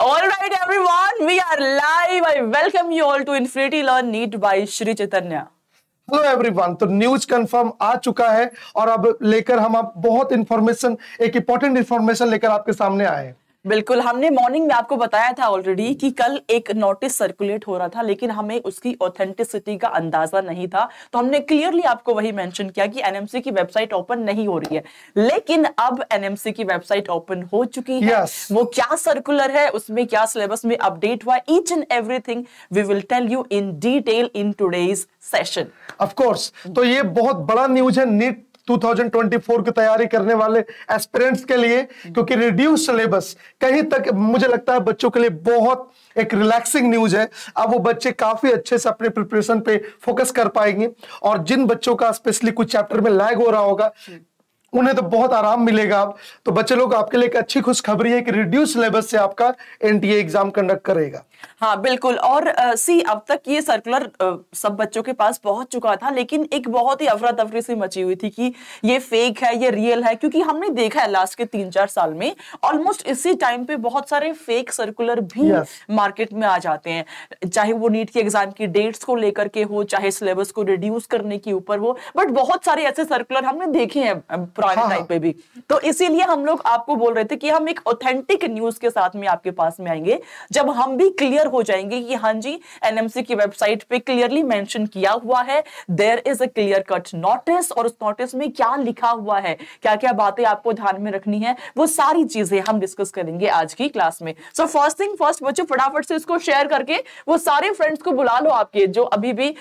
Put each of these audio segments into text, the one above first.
All right, everyone, we are live. I welcome you all to Infinity Learn Neat by Shri Chaitanya. Hello everyone तो news confirm आ चुका है और अब लेकर हम आप बहुत इंफॉर्मेशन एक इंपॉर्टेंट इंफॉर्मेशन लेकर आपके सामने आए हैं बिल्कुल हमने मॉर्निंग में आपको बताया था ऑलरेडी हम्म। कि कल एक नोटिस सर्कुलेट हो रहा था लेकिन हमें उसकी ऑथेंटिसिटी का अंदाजा नहीं था तो हमने क्लियरली आपको वही मेंशन किया कि एनएमसी की वेबसाइट ओपन नहीं हो रही है लेकिन अब एनएमसी की वेबसाइट ओपन हो चुकी है yes. वो क्या सर्कुलर है उसमें क्या सिलेबस में अपडेट हुआ each and everything we will tell you in detail in today's session of course तो ये बहुत बड़ा न्यूज है नीट 2024 की तैयारी करने वाले एस्पिरेंट्स के लिए क्योंकि रिड्यूस सिलेबस कहीं तक मुझे लगता है बच्चों के लिए बहुत एक रिलैक्सिंग न्यूज है अब वो बच्चे काफी अच्छे से अपने प्रिपरेशन पे फोकस कर पाएंगे और जिन बच्चों का स्पेशली कुछ चैप्टर में लैग हो रहा होगा उन्हें तो बहुत आराम मिलेगा अब तो बच्चे लोग आपके लिए एक अच्छी खुशखबरी है कि रिड्यूस सिलेबस से आपका एनटीए एग्जाम कंडक्ट करेगा हाँ बिल्कुल और आ, सी अब तक ये सर्कुलर सब बच्चों के पास पहुंच चुका था लेकिन एक बहुत ही अफरा तफरी से मची हुई थी कि ये फेक है ये रियल है क्योंकि हमने देखा है लास्ट के तीन चार साल में ऑलमोस्ट इसी टाइम पे बहुत सारे फेक सर्कुलर भी yes. मार्केट में आ जाते हैं चाहे वो नीट के एग्जाम की डेट्स को लेकर के हो चाहे सिलेबस को रिड्यूस करने के ऊपर हो बट बहुत सारे ऐसे सर्कुलर हमने देखे हैं पुराने हाँ, टाइम हाँ। पे भी तो इसीलिए हम लोग आपको बोल रहे थे कि हम एक ऑथेंटिक न्यूज के साथ में आपके पास में आएंगे जब हम भी क्लियर हो जाएंगे कि हाँ जी एनएमसी की वेबसाइट पे क्लियरली मेंशन किया हुआ है there is a clear cut notice और उस नोटिस में क्या लिखा हुआ है क्या क्या बातें आपको ध्यान में रखनी है वो सारी चीजें हम डिस्कस करेंगे आज की क्लास में सो फर्स्ट थिंग फर्स्ट बच्चों फटाफट से इसको शेयर करके वो सारे फ्रेंड्स को बुला लो आपके जो अभी भी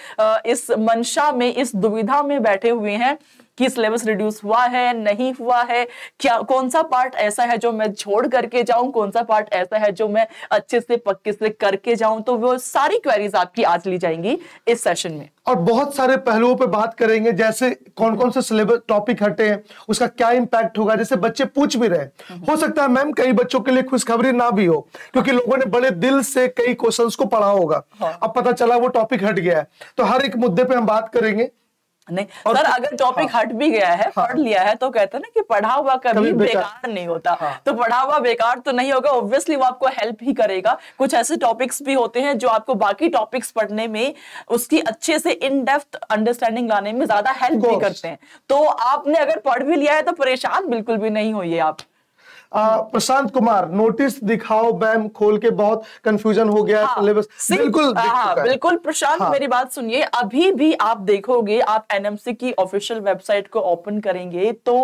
इस मंशा में इस दुविधा में बैठे हुए हैं कि सिलेबस रिड्यूस हुआ है नहीं हुआ है क्या कौन सा पार्ट ऐसा है जो मैं छोड़ करके जाऊं कौन सा पार्ट ऐसा है जो मैं अच्छे से पक्के से करके जाऊं तो वो सारी क्वेरीज आपकी आज ली जाएंगी इस सेशन में और बहुत सारे पहलुओं पे बात करेंगे जैसे कौन कौन से सिलेबस टॉपिक हटे हैं उसका क्या इम्पैक्ट होगा जैसे बच्चे पूछ भी रहे हो सकता है मैम कई बच्चों के लिए खुशखबरी ना भी हो क्योंकि लोगों ने बड़े दिल से कई क्वेश्चंस को पढ़ा होगा हाँ। अब पता चला वो टॉपिक हट गया है तो हर एक मुद्दे पे हम बात करेंगे नहीं सर तो- अगर टॉपिक हाँ, हट भी गया है हाँ, पढ़ लिया है तो कहते हैं ना कि पढ़ा हुआ कभी बेकार नहीं होता हाँ, तो पढ़ा हुआ बेकार तो नहीं होगा ऑब्वियसली वो आपको हेल्प ही करेगा कुछ ऐसे टॉपिक्स भी होते हैं जो आपको बाकी टॉपिक्स पढ़ने में उसकी अच्छे से इन डेप्थ अंडरस्टैंडिंग लाने में ज्यादा हेल्प भी करते हैं तो आपने अगर पढ़ भी लिया है तो परेशान बिल्कुल भी नहीं हो आप प्रशांत कुमार नोटिस दिखाओ बैम खोल के बहुत कंफ्यूजन हो गया हाँ, बिल्कुल हाँ, बिल्कुल प्रशांत हाँ, मेरी बात सुनिए अभी भी आप देखोगे आप एनएमसी की ऑफिशियल वेबसाइट को ओपन करेंगे तो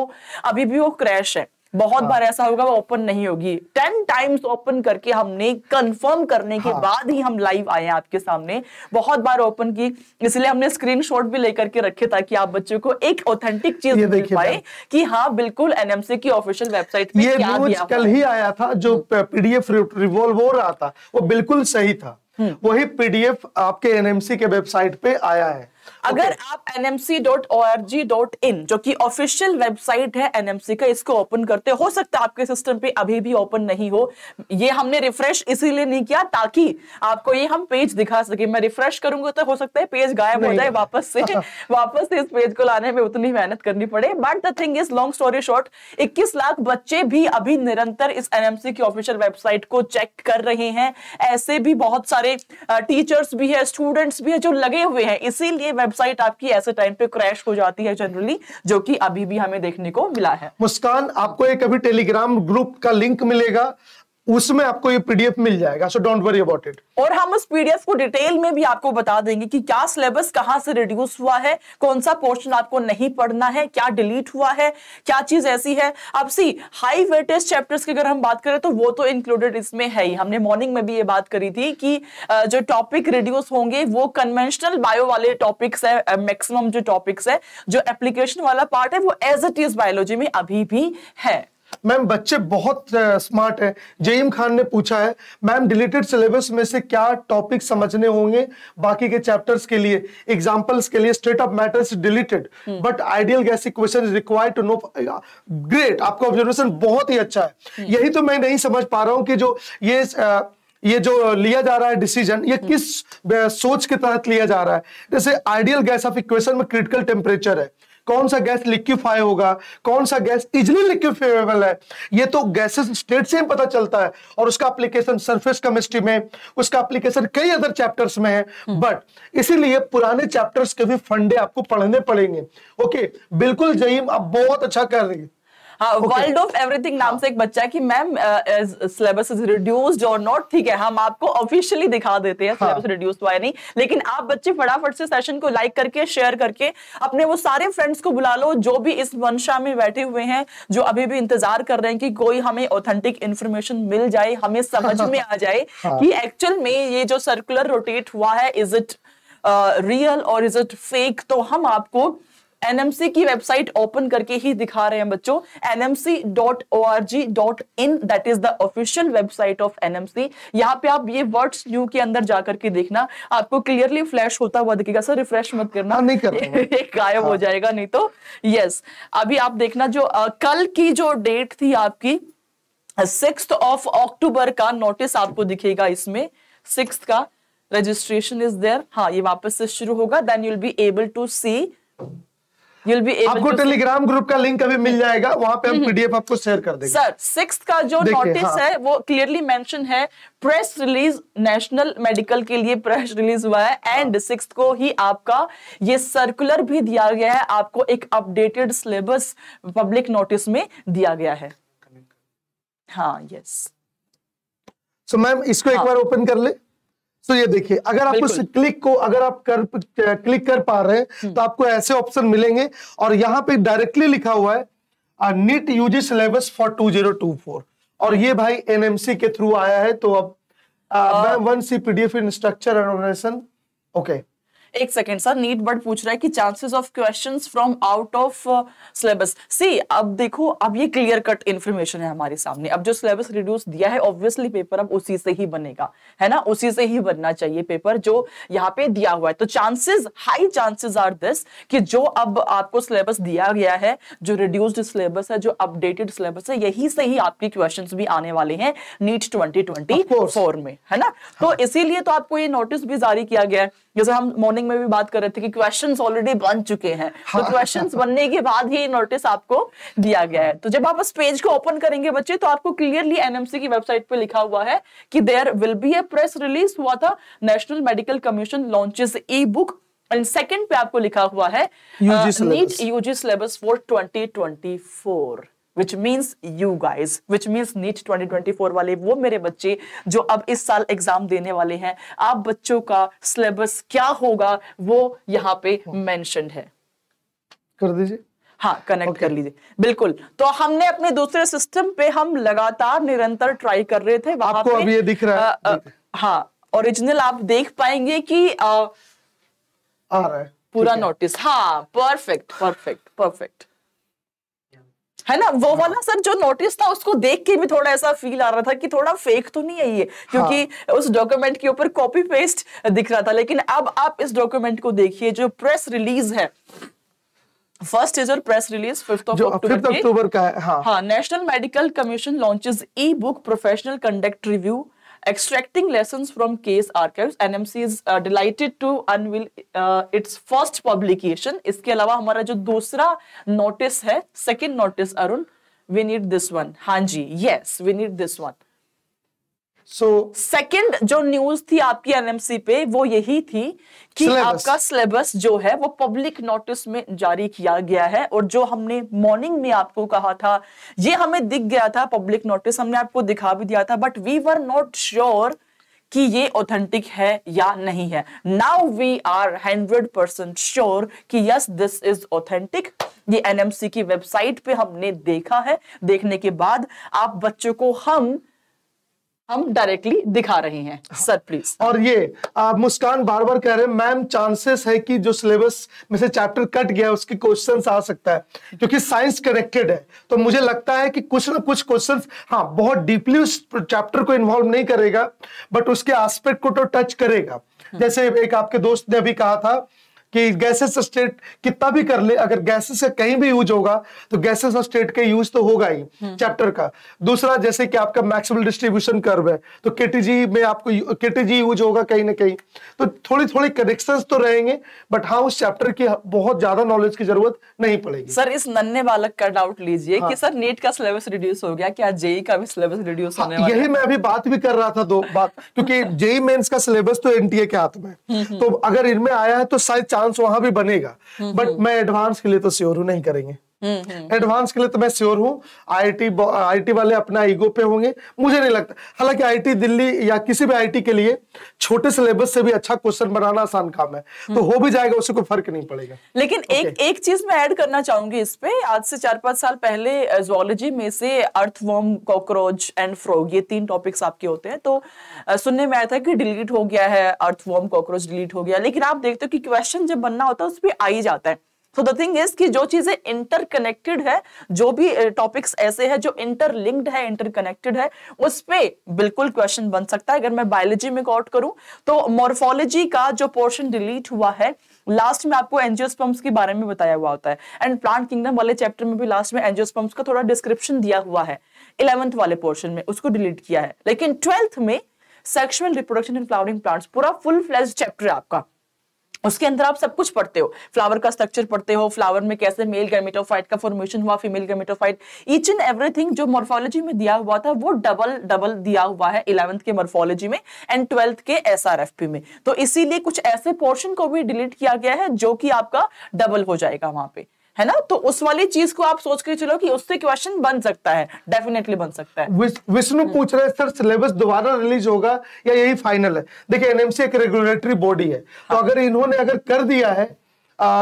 अभी भी वो क्रैश है बहुत हाँ। बार ऐसा होगा वो ओपन नहीं होगी टेन टाइम्स ओपन करके हमने कंफर्म करने हाँ। के बाद ही हम लाइव आए हैं आपके सामने बहुत बार ओपन की इसलिए हमने स्क्रीनशॉट भी लेकर के रखे ताकि आप बच्चों को एक ऑथेंटिक चीज मिल पाए कि हाँ बिल्कुल एनएमसी की ऑफिशियल वेबसाइट ये क्या दिया कल ही आया था जो हम्म। पीडीएफ रिवॉल्व हो रहा था वो बिल्कुल सही था हम्म। वही पीडीएफ आपके एनएमसी के वेबसाइट पे आया है अगर okay. आप nmc.org.in जो कि ऑफिशियल वेबसाइट है एनएमसी का इसको ओपन करते हो सकता है आपके सिस्टम पे अभी भी ओपन नहीं हो ये हमने रिफ्रेश इसीलिए नहीं किया ताकि आपको ये हम पेज दिखा सके मैं रिफ्रेश करूंगा तो हो सकता है पेज गायब हो जाए वापस से वापस से इस पेज को लाने में उतनी मेहनत करनी पड़े but the thing is long story short इक्कीस लाख बच्चे भी अभी निरंतर इस एनएमसी की ऑफिशियल वेबसाइट को चेक कर रहे हैं ऐसे भी बहुत सारे टीचर्स भी है स्टूडेंट्स भी है जो लगे हुए हैं इसीलिए वेब वेबसाइट आपकी ऐसे टाइम पे क्रैश हो जाती है जनरली जो कि अभी भी हमें देखने को मिला है मुस्कान आपको एक अभी टेलीग्राम ग्रुप का लिंक मिलेगा उसमें आपको ये पीडीएफ मिल जाएगा so don't worry about it और हम उस पीडीएफ को डिटेल में भी आपको बता देंगे कि क्या सिलेबस कहाँ से रिड्यूस हुआ है कौन सा पोर्शन आपको नहीं पढ़ना है क्या डिलीट हुआ है क्या चीज ऐसी है अब सी हाई वेटेज चैप्टर्स की अगर हम बात करें तो वो तो इंक्लूडेड इसमें है ही हमने मॉर्निंग में भी ये बात करी थी कि जो टॉपिक रिड्यूस होंगे वो कन्वेंशनल बायो वाले टॉपिक्स है मैक्सिमम जो टॉपिक्स है जो एप्लीकेशन वाला पार्ट है वो एज इट इज बायोलॉजी में अभी भी है मैम बच्चे बहुत स्मार्ट है जईम खान ने पूछा है मैम डिलीटेड सिलेबस में से क्या टॉपिक समझने होंगे बाकी के चैप्टर्स के लिए एग्जाम्पल्स के लिए state of matters deleted but ideal gas equation required to know great आपका ऑब्जर्वेशन बहुत ही अच्छा है हम्म। यही तो मैं नहीं समझ पा रहा हूँ कि जो ये आ, ये जो लिया जा रहा है डिसीजन ये हम्म। किस सोच के तहत लिया जा रहा है जैसे आइडियल गैस ऑफ इक्वेशन में क्रिटिकल टेम्परेचर है कौन सा गैस लिक्विफाई होगा कौन सा गैस इजली लिक्विफाइबल है ये तो गैसेस स्टेट से ही पता चलता है और उसका एप्लीकेशन सरफेस केमिस्ट्री में उसका एप्लीकेशन कई अदर चैप्टर्स में है बट हम्म। इसीलिए पुराने चैप्टर्स के भी फंडे आपको पढ़ने पड़ेंगे ओके बिल्कुल जईम आप बहुत अच्छा कर रही है वर्ल्ड ऑफ एवरीथिंग नाम से एक बच्चा है कि ma'am syllabus is reduced or not ठीक है हम आपको ऑफिशियली दिखा देते हैं सिलेबस हाँ। रिड्यूस हुआ नहीं लेकिन आप बच्चे फटाफट से सेशन को लाइक करके शेयर करके अपने वो सारे फ्रेंड्स को बुला लो जो भी इस वंशा में बैठे हुए हैं जो अभी भी इंतजार कर रहे हैं कि कोई हमें ऑथेंटिक इन्फॉर्मेशन मिल जाए हमें समझ में आ जाए हाँ। कि एक्चुअल में ये जो सर्कुलर रोटेट हुआ है is it real or is it fake तो हम आपको एनएमसी की वेबसाइट ओपन करके ही दिखा रहे हैं बच्चों NMC dot O R G dot in that is the official website of NMC यहाँ पे आप ये वर्ड्स न्यू के अंदर जाकर के देखना आपको क्लियरली फ्लैश होता हुआ दिखेगा सर रिफ्रेश मत करना हाँ, नहीं कर गायब हाँ. हो जाएगा नहीं तो यस yes. अभी आप देखना जो आ, कल की जो डेट थी आपकी सिक्स ऑफ अक्टूबर का नोटिस आपको दिखेगा इसमें सिक्स का रजिस्ट्रेशन इज देयर हाँ ये वापस से शुरू होगा then you'll be able to see आपको टेलीग्राम ग्रुप का लिंक अभी मिल जाएगा वहां पे हम पीडीएफ आपको शेयर कर देंगे सर सिक्स का जो नोटिस हाँ. है वो क्लियरली मेंशन है प्रेस रिलीज नेशनल मेडिकल के लिए प्रेस रिलीज हुआ है एंड हाँ। सिक्स को ही आपका ये सर्कुलर भी दिया गया है आपको एक अपडेटेड सिलेबस पब्लिक नोटिस में दिया गया है हाँ यस सो मैम इसको एक हाँ। बार ओपन कर ले तो ये देखिए अगर आप उस क्लिक को अगर आप कर क्लिक कर पा रहे हैं हम्म। तो आपको ऐसे ऑप्शन मिलेंगे और यहाँ पे डायरेक्टली लिखा हुआ है NEET UG syllabus for two zero two four और ये भाई एनएमसी के थ्रू आया है तो अब one C PDF in structure and okay एक सेकेंड सर नीट बर्ड पूछ रहा है कि chances of question from out of syllabus see अब देखो अब ये क्लियर कट इन्फॉर्मेशन है हमारे सामने अब जो सिलेबस रिड्यूस दिया है ऑब्वियसली पेपर अब उसी से ही बनेगा है ना उसी से ही बनना चाहिए पेपर जो यहाँ पे दिया हुआ है तो chances high chances are this कि जो अब आपको सिलेबस दिया गया है जो रिड्यूस्ड सिलेबस है जो अपडेटेड सिलेबस है यही से ही आपके क्वेश्चन भी आने वाले हैं नीट ट्वेंटी ट्वेंटी फोर में है ना तो हाँ. तो इसीलिए तो आपको ये नोटिस भी जारी किया गया है जैसे हम मॉर्निंग मॉर्निंग में भी बात कर रहे थे कि क्वेश्चंस ऑलरेडी बन चुके हैं तो क्वेश्चंस हाँ। बनने के बाद ही नोटिस आपको दिया गया है तो जब आप उस पेज को ओपन करेंगे बच्चे तो आपको क्लियरली एनएमसी की वेबसाइट पे लिखा हुआ है कि there will be a press release हुआ था national medical commission launches e book and second पे आपको लिखा हुआ है UG syllabus for 2024 which means you guys which means NEET 2024 वाले वो मेरे बच्चे जो अब इस साल एग्जाम देने वाले हैं आप बच्चों का सिलेबस क्या होगा वो यहाँ पे मेंशन हाँ। है कर दीजिए हाँ कनेक्ट okay. कर लीजिए बिल्कुल तो हमने अपने दूसरे सिस्टम पे हम लगातार निरंतर ट्राई कर रहे थे वहां आपको अभी ये दिख रहा है आ, आ, हाँ ओरिजिनल आप देख पाएंगे कि आ, आ रहा है पूरा नोटिस हाँ परफेक्ट परफेक्ट परफेक्ट है ना वो हाँ। वाला सर जो नोटिस था उसको देख के भी थोड़ा ऐसा फील आ रहा था कि थोड़ा फेक तो नहीं है ये हाँ। क्योंकि हाँ। उस डॉक्यूमेंट के ऊपर कॉपी पेस्ट दिख रहा था लेकिन अब आप इस डॉक्यूमेंट को देखिए जो प्रेस रिलीज है फर्स्ट इज और press release fifth of October का है हाँ national medical commission launches e book professional conduct review Extracting lessons from case archives, NMC is uh, delighted to unveil uh, its first publication. iske alawa hamara jo dusra notice hai second notice arun we need this one haan ji yes we need this one so so, second जो news थी आपकी NMC पे वो यही थी कि syllabus. आपका syllabus जो है वो पब्लिक नोटिस में जारी किया गया है और जो हमने मॉर्निंग में आपको कहा था ये हमें दिख गया था पब्लिक नोटिस हमने आपको दिखा भी दिया था but we were not sure कि ये ऑथेंटिक है या नहीं है now we are hundred percent sure कि यस दिस इज ऑथेंटिक ये एनएमसी की वेबसाइट पे हमने देखा है देखने के बाद आप बच्चों को हम हम डायरेक्टली दिखा रहे हैं सर प्लीज और ये आप मुस्कान बार बार कह रहे हैं मैम चांसेस है कि जो सिलेबस में से चैप्टर कट गया उसके क्वेश्चन आ सकता है क्योंकि साइंस कनेक्टेड है तो मुझे लगता है कि कुछ ना कुछ क्वेश्चन हाँ बहुत डीपली उस चैप्टर को इन्वॉल्व नहीं करेगा बट उसके आस्पेक्ट को तो टच करेगा हम्म। जैसे एक आपके दोस्त ने अभी कहा था कि गैसेस स्टेट कितना भी कर ले अगर गैसेस का कहीं भी यूज होगा तो गैसेस और स्टेट का यूज तो होगा ही चैप्टर हम्म। का दूसरा जैसे कि आपका मैक्सिमल डिस्ट्रीब्यूशन कर्व है तो केटीजी में आपको केटीजी यूज होगा कहीं ना कहीं तो थोड़ी थोड़ी कनेक्शन तो रहेंगे बट हाँ उस चैप्टर की बहुत ज्यादा नॉलेज की जरूरत नहीं पड़ेगी सर इस नन्हे बालक का डाउट लीजिए हाँ। कि सर नेट का सिलेबस रिड्यूस हो गया क्या जेई e का भी सिलेबस रिड्यूस हाँ, होने हाँ, यही मैं अभी बात भी कर रहा था दो बात क्योंकि जेई मेन्स e का सिलेबस तो एनटीए के हाथ में हम्म, हम्म। तो अगर इनमें आया है तो शायद चांस वहां भी बनेगा बट हम्म, हम्म। मैं एडवांस के लिए तो श्योर नहीं करेंगे एडवांस हम्म, हम्म। के लिए तो मैं श्योर हूँ आईटी आईटी वाले अपना ईगो पे होंगे मुझे नहीं लगता हालांकि आईटी दिल्ली या किसी भी आईटी के लिए छोटे सिलेबस से भी अच्छा क्वेश्चन बनाना आसान काम है तो हम्म। हो भी जाएगा उसे कोई फर्क नहीं पड़ेगा लेकिन okay. एक एक चीज मैं ऐड करना चाहूंगी इस पे आज से चार पांच साल पहले जोलॉजी में से earth earthworm cockroach and frog ये तीन टॉपिक्स आपके होते हैं तो सुनने में आया था कि डिलीट हो गया है अर्थ अर्थवॉर्म कॉकरोच डिलीट हो गया लेकिन आप देखते हो कि क्वेश्चन जब बनना होता है उस पर आ ही जाता है तो द थिंग इज कि जो चीजें इंटरकनेक्टेड है जो भी टॉपिक्स ऐसे है जो इंटरलिंक्ड है इंटरकनेक्टेड है उस पर बिल्कुल क्वेश्चन बन सकता है अगर मैं बायोलॉजी में कॉट करूं तो मोरफोलॉजी का जो पोर्शन डिलीट हुआ है लास्ट में आपको एनजियोस्पम्स के बारे में बताया हुआ होता है एंड प्लांट किंगडम वाले चैप्टर में भी लास्ट में एनजियोस्पम्स का थोड़ा डिस्क्रिप्शन दिया हुआ है इलेवंथ वाले पोर्शन में उसको डिलीट किया है लेकिन ट्वेल्थ में sexual reproduction in flowering plants पूरा फुल फ्लेज चैप्टर है आपका उसके अंदर आप सब कुछ पढ़ते हो फ्लावर का स्ट्रक्चर पढ़ते हो फ्लावर में कैसे मेल गर्मेटोफाइट का फॉर्मेशन हुआ female gametophyte each and everything जो मॉर्फोलॉजी में दिया हुआ था वो डबल डबल दिया हुआ है इलेवंथ के मॉर्फोलॉजी में एंड ट्वेल्थ के पी में तो इसीलिए कुछ ऐसे पोर्शन को भी डिलीट किया गया है जो कि आपका डबल हो जाएगा वहां पे है ना तो उस वाली चीज को आप सोच के चलो कि उससे क्वेश्चन बन सकता है डेफिनेटली बन सकता है विष्णु पूछ रहे सर सिलेबस दोबारा रिलीज होगा या यही फाइनल है देखिए एनएमसी एक रेगुलेटरी बॉडी है हाँ. तो अगर इन्होंने अगर कर दिया है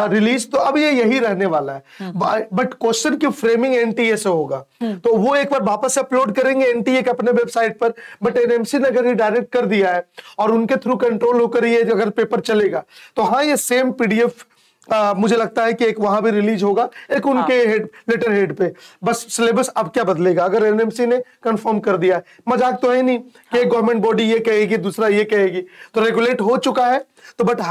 रिलीज तो अब ये यही रहने वाला है हम्म। बट क्वेश्चन की फ्रेमिंग एनटीए से होगा हम्म। तो वो एक बार वापस अपलोड करेंगे एनटीए के अपने वेबसाइट पर बट एनएमसी ने अगर ये डायरेक्ट कर दिया है और उनके थ्रू कंट्रोल होकर ये अगर पेपर चलेगा तो हाँ ये सेम पीडीएफ आ, मुझे लगता है कि एक वहां भी रिलीज होगा एक उनके हाँ। हेड लेटर हेड पे बस सिलेबस अब क्या बदलेगा अगर एनएमसी ने कंफर्म कर दिया है मजाक तो है नहीं कि हाँ। गवर्नमेंट बॉडी ये कहेगी दूसरा ये कहेगी तो रेगुलेट हो चुका है तो बट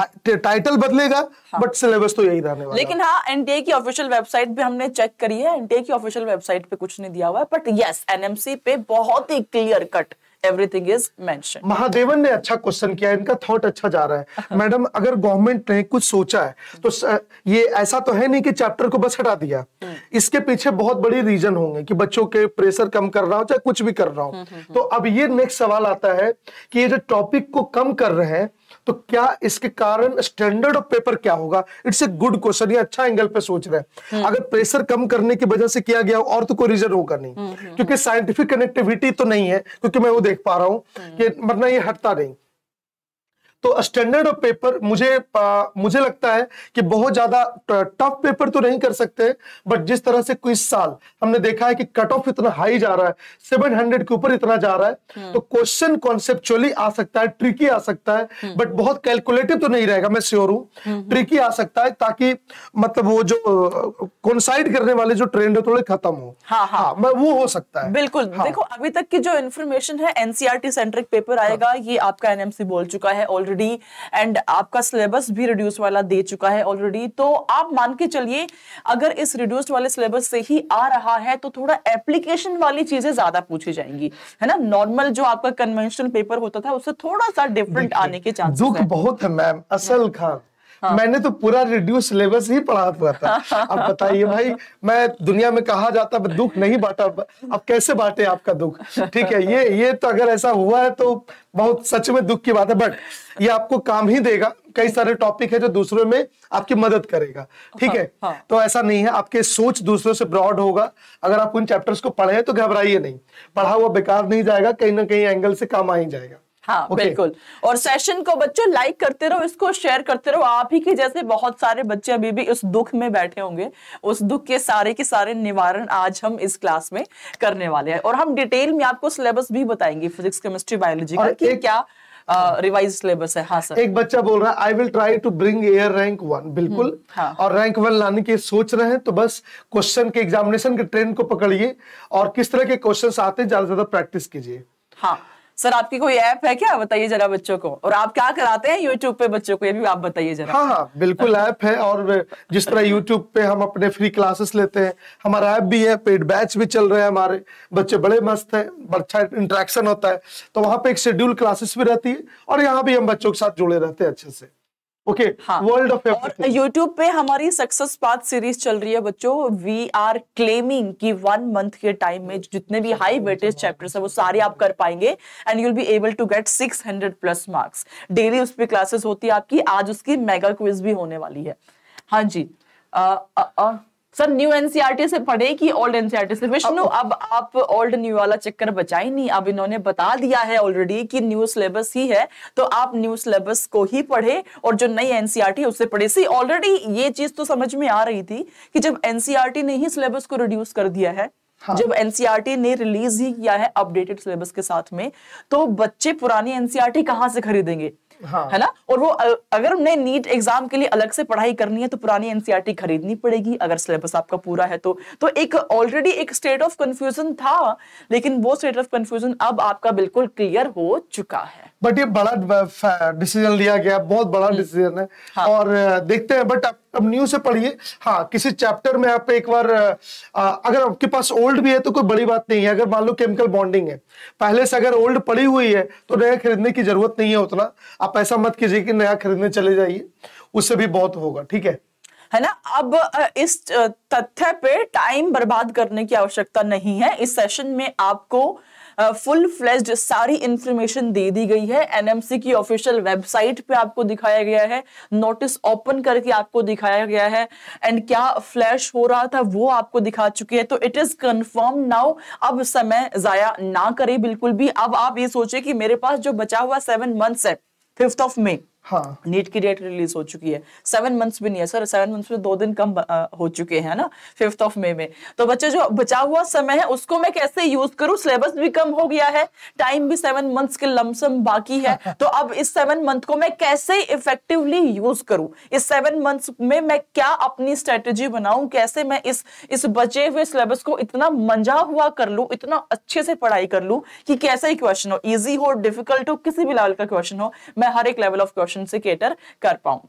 टाइटल बदलेगा हाँ। बट सिलेबस तो यही रहने वाला लेकिन हाँ एनटीए की ऑफिशियल वेबसाइट भी हमने चेक करी है एनटीए की ऑफिशियल वेबसाइट पे कुछ नहीं दिया हुआ है बट यस एनएमसी पे बहुत ही clear cut everything is mention Mahadevan ने अच्छा क्वेश्चन किया इनका थॉट अच्छा जा रहा है मैडम अगर गवर्नमेंट ने कुछ सोचा है तो ये ऐसा तो है नहीं कि चैप्टर को बस हटा दिया इसके पीछे बहुत बड़ी रीजन होंगे कि बच्चों के प्रेशर कम कर रहा हो चाहे कुछ भी कर रहा हो तो अब ये नेक्स्ट सवाल आता है कि ये जो टॉपिक को कम कर रहे हैं तो क्या इसके कारण स्टैंडर्ड ऑफ पेपर क्या होगा इट्स ए गुड क्वेश्चन अच्छा एंगल पे सोच रहे हैं अगर प्रेशर कम करने की वजह से किया गया और तो कोई रीजन होगा नहीं हम्म, हम्म, क्योंकि साइंटिफिक हम्म। कनेक्टिविटी तो नहीं है क्योंकि मैं वो देख पा रहा हूँ कि वरना ये हटता नहीं तो स्टैंडर्ड ऑफ पेपर मुझे आ, मुझे लगता है कि बहुत ज्यादा टफ पेपर तो नहीं कर सकते बट जिस तरह से कुछ साल हमने देखा है कि कट ऑफ इतना हाई जा रहा है सेवन हंड्रेड के ऊपर इतना जा रहा है हम्म। तो क्वेश्चन कॉन्सेप्चुअली आ सकता है ट्रिकी आ सकता है बट हम्म। बहुत कैलकुलेटिव तो नहीं रहेगा मैं श्योर हूँ ट्रिकी हम्म, आ सकता है ताकि मतलब वो जो कॉन्साइड करने वाले जो ट्रेंड है थोड़े खत्म हो हाँ हाँ, हाँ वो हो सकता है बिल्कुल हाँ। देखो अभी तक की जो इन्फॉर्मेशन है एनसीआरटी सेंट्रिक पेपर आएगा ये आपका एनएमसी बोल चुका है ऑलरेडी ऑलरेडी एंड आपका सिलेबस भी रिड्यूस वाला दे चुका है ऑलरेडी तो आप मान के चलिए अगर इस रिड्यूस्ड वाले सिलेबस से ही आ रहा है तो थोड़ा एप्लीकेशन वाली चीजें ज्यादा पूछी जाएंगी है ना नॉर्मल जो आपका कन्वेंशनल पेपर होता था उससे थोड़ा सा डिफरेंट आने के चांस दुख बहुत है मैम असल हम्म। खान हाँ। मैंने तो पूरा रिड्यूस सिलेबस ही पढ़ा हुआ था अब बताइए भाई मैं दुनिया में कहा जाता दुख नहीं बांटा अब कैसे बांटे आपका दुख ठीक है ये ये तो अगर ऐसा हुआ है तो बहुत सच में दुख की बात है बट ये आपको काम ही देगा कई सारे टॉपिक है जो दूसरों में आपकी मदद करेगा ठीक है हाँ, हाँ। तो ऐसा नहीं है आपके सोच दूसरों से ब्रॉड होगा अगर आप उन चैप्टर्स को पढ़े तो घबराइए नहीं पढ़ा हुआ बेकार नहीं जाएगा कहीं ना कहीं एंगल से काम आ ही जाएगा हाँ okay. बिल्कुल और सेशन को बच्चों लाइक करते रहो इसको शेयर करते रहो आप ही के जैसे बहुत सारे बच्चे अभी भी उस दुख में बैठे होंगे उस दुख के सारे के सारे निवारण आज हम इस क्लास में करने वाले हैं और हम डिटेल में आपको सिलेबस भी बताएंगे फिजिक्स केमिस्ट्री बायोलॉजी का कि क्या रिवाइज सिलेबस है हाँ सर एक बच्चा बोल रहा है I will try to bring air rank one बिल्कुल हम्म, हाँ. और रैंक वन लाने की सोच रहे हैं तो बस क्वेश्चन के एग्जामिनेशन के ट्रेंड को पकड़िए और किस तरह के क्वेश्चन आते हैं ज्यादा से ज्यादा प्रैक्टिस कीजिए हाँ सर आपकी कोई ऐप है क्या बताइए जरा बच्चों को और आप क्या कराते हैं यूट्यूब पे बच्चों को ये भी आप बताइए जरा हाँ हाँ बिल्कुल ऐप है और जिस तरह यूट्यूब पे हम अपने फ्री क्लासेस लेते हैं हमारा ऐप भी है पेड बैच भी चल रहे हैं हमारे बच्चे बड़े मस्त है अच्छा इंट्रैक्शन होता है तो वहाँ पे एक शेड्यूल क्लासेस भी रहती है और यहाँ भी हम बच्चों के साथ जुड़े रहते हैं अच्छे से ओके वर्ल्ड ऑफ और यूट्यूब पे हमारी सक्सेस पाथ सीरीज चल रही है बच्चों वी आर क्लेमिंग कि वन मंथ के टाइम में जितने भी हाई वेटेज चैप्टर्स है वो सारे आप कर पाएंगे and you'll be able to get 600 plus marks daily उस पर क्लासेस होती है आपकी आज उसकी मेगा क्विज भी होने वाली है हाँ जी आ, आ, आ, सर न्यू एनसीआरटी e से पढ़े कि ओल्ड एनसीआरटी से विष्णु अब आप ओल्ड न्यू वाला चक्कर बचाए नहीं अब इन्होंने बता दिया है ऑलरेडी कि न्यू सिलेबस ही है तो आप न्यू सिलेबस को ही पढ़े और जो नई एनसीआरटी e उससे पढ़े सी ऑलरेडी ये चीज तो समझ में आ रही थी कि जब एनसीआरटी e ने ही सिलेबस को रिड्यूस कर दिया है हाँ। जब एनसीआरटी ने रिलीज ही किया है अपडेटेड सिलेबस के साथ में तो बच्चे पुरानी एनसीआरटी कहाँ से खरीदेंगे हाँ। है ना और वो अगर उन्हें नीट एग्जाम के लिए अलग से पढ़ाई करनी है तो पुरानी एनसीआरटी e खरीदनी पड़ेगी अगर सिलेबस आपका पूरा है तो तो एक ऑलरेडी एक स्टेट ऑफ कंफ्यूजन था लेकिन वो स्टेट ऑफ कंफ्यूजन अब आपका बिल्कुल क्लियर हो चुका है बट ये बड़ा डिसीजन लिया गया बहुत बड़ा डिसीजन हम्म। है हाँ. और देखते हैं बट अब न्यूज से पढ़िए हाँ किसी चैप्टर में आप एक बार अगर आपके पास ओल्ड भी है तो कोई बड़ी बात नहीं है अगर मान लो केमिकल बॉन्डिंग है पहले से अगर ओल्ड पड़ी हुई है तो नया खरीदने की जरूरत नहीं है उतना आप ऐसा मत कीजिए कि नया खरीदने चले जाइए उससे भी बहुत होगा ठीक है है ना अब इस तथ्य पे टाइम बर्बाद करने की आवश्यकता नहीं है इस सेशन में आपको फुल फ्लेज सारी इंफॉर्मेशन दे दी गई है एनएमसी की ऑफिशियल वेबसाइट पे आपको दिखाया गया है नोटिस ओपन करके आपको दिखाया गया है एंड क्या फ्लैश हो रहा था वो आपको दिखा चुकी है तो इट इज कंफर्म नाउ अब समय जाया ना करें बिल्कुल भी अब आप ये सोचे कि मेरे पास जो बचा हुआ सेवन मंथ्स है फिफ्थ ऑफ मई हाँ नीट की डेट रिलीज हो चुकी है सेवन मंथ्स भी नहीं है सर सेवन मंथ्स में दो दिन कम हो चुके हैं ना फिफ्थ ऑफ मे में तो बच्चे जो बचा हुआ समय है उसको मैं कैसे यूज करूं सिलेबस भी कम हो गया है टाइम भी सेवन मंथ्स के लमसम बाकी है तो अब इस सेवन मंथ को मैं कैसे इफेक्टिवली यूज करूं इस सेवन मंथ्स में मैं क्या अपनी स्ट्रेटेजी बनाऊं कैसे मैं इस इस बचे हुए सिलेबस को इतना मंजा हुआ कर लू इतना अच्छे से पढ़ाई कर लू कि कैसा ही क्वेश्चन हो ईजी हो डिफिकल्ट हो किसी भी लेवल का क्वेश्चन हो मैं हर एक लेवल ऑफ क्वेश्चन क्वेश्चन से केटर कर पाऊं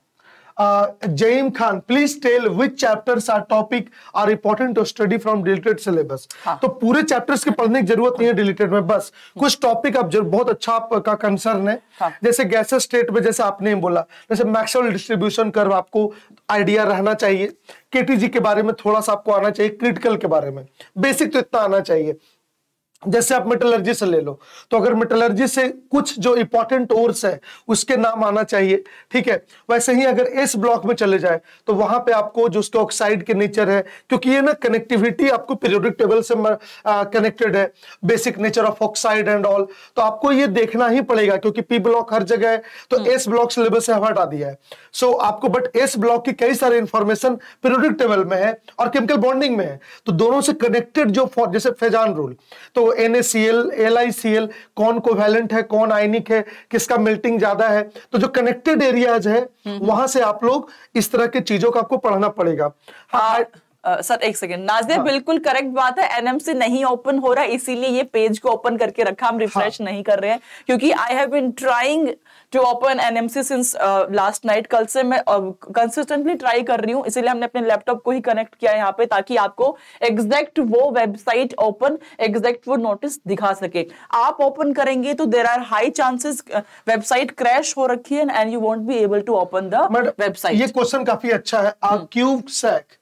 Zaim Khan please tell which chapters are topic are important to study from deleted syllabus तो पूरे चैप्टर्स के पढ़ने की जरूरत नहीं है डिलीटेड में बस कुछ टॉपिक आप बहुत अच्छा आपका कंसर्न है हाँ। जैसे गैसेस स्टेट में जैसे आपने बोला जैसे मैक्सिमम डिस्ट्रीब्यूशन कर्व आपको आइडिया रहना चाहिए केटीजी के बारे में थोड़ा सा आपको आना चाहिए क्रिटिकल के बारे में बेसिक तो इतना आना चाहिए जैसे आप मेटलर्जी से ले लो तो अगर मेटलर्जी से कुछ जो इंपॉर्टेंट ओर्स है उसके नाम आना चाहिए ठीक है वैसे ही अगर इस ब्लॉक में चले जाए तो वहां पे आपको जो उसके ऑक्साइड के नेचर है क्योंकि ये ना कनेक्टिविटी आपको पीरियोडिक टेबल से कनेक्टेड है basic nature of oxide and all तो आपको ये देखना ही पड़ेगा क्योंकि पी ब्लॉक हर जगह है तो एस ब्लॉक सिलेबस से हटा दिया है सो so, आपको बट एस ब्लॉक की कई सारी इंफॉर्मेशन पीरियोडिक टेबल में है और केमिकल बॉन्डिंग में है तो दोनों से कनेक्टेड जो जैसे फेजान रूल तो N S C L L I C L कौन कोवेलेंट है कौन आयनिक है किसका मेल्टिंग ज्यादा है तो जो कनेक्टेड एरियाज है हम्म, हम्म। वहां से आप लोग इस तरह की चीजों का आपको पढ़ना पड़ेगा हाँ, हाँ। सर uh, एक सेकेंड नाजिया हाँ. बिल्कुल करेक्ट बात है एनएमसी नहीं ओपन हो रहा इसीलिए ये पेज को ओपन करके रखा हम हाँ। रिफ्रेश हाँ. नहीं कर रहे हैं क्योंकि I have been trying to open NMC since last night कल से मैं कंसिस्टेंटली uh, ट्राई कर रही हूँ इसीलिए हमने अपने लैपटॉप को ही कनेक्ट किया यहाँ पे ताकि आपको एग्जैक्ट वो वेबसाइट ओपन एग्जैक्ट वो नोटिस दिखा सके आप ओपन करेंगे तो there are high chances website crash हो रखी है and you won't be able to open the website ये क्वेश्चन काफी अच्छा है आप हम्म। क्यूब सेक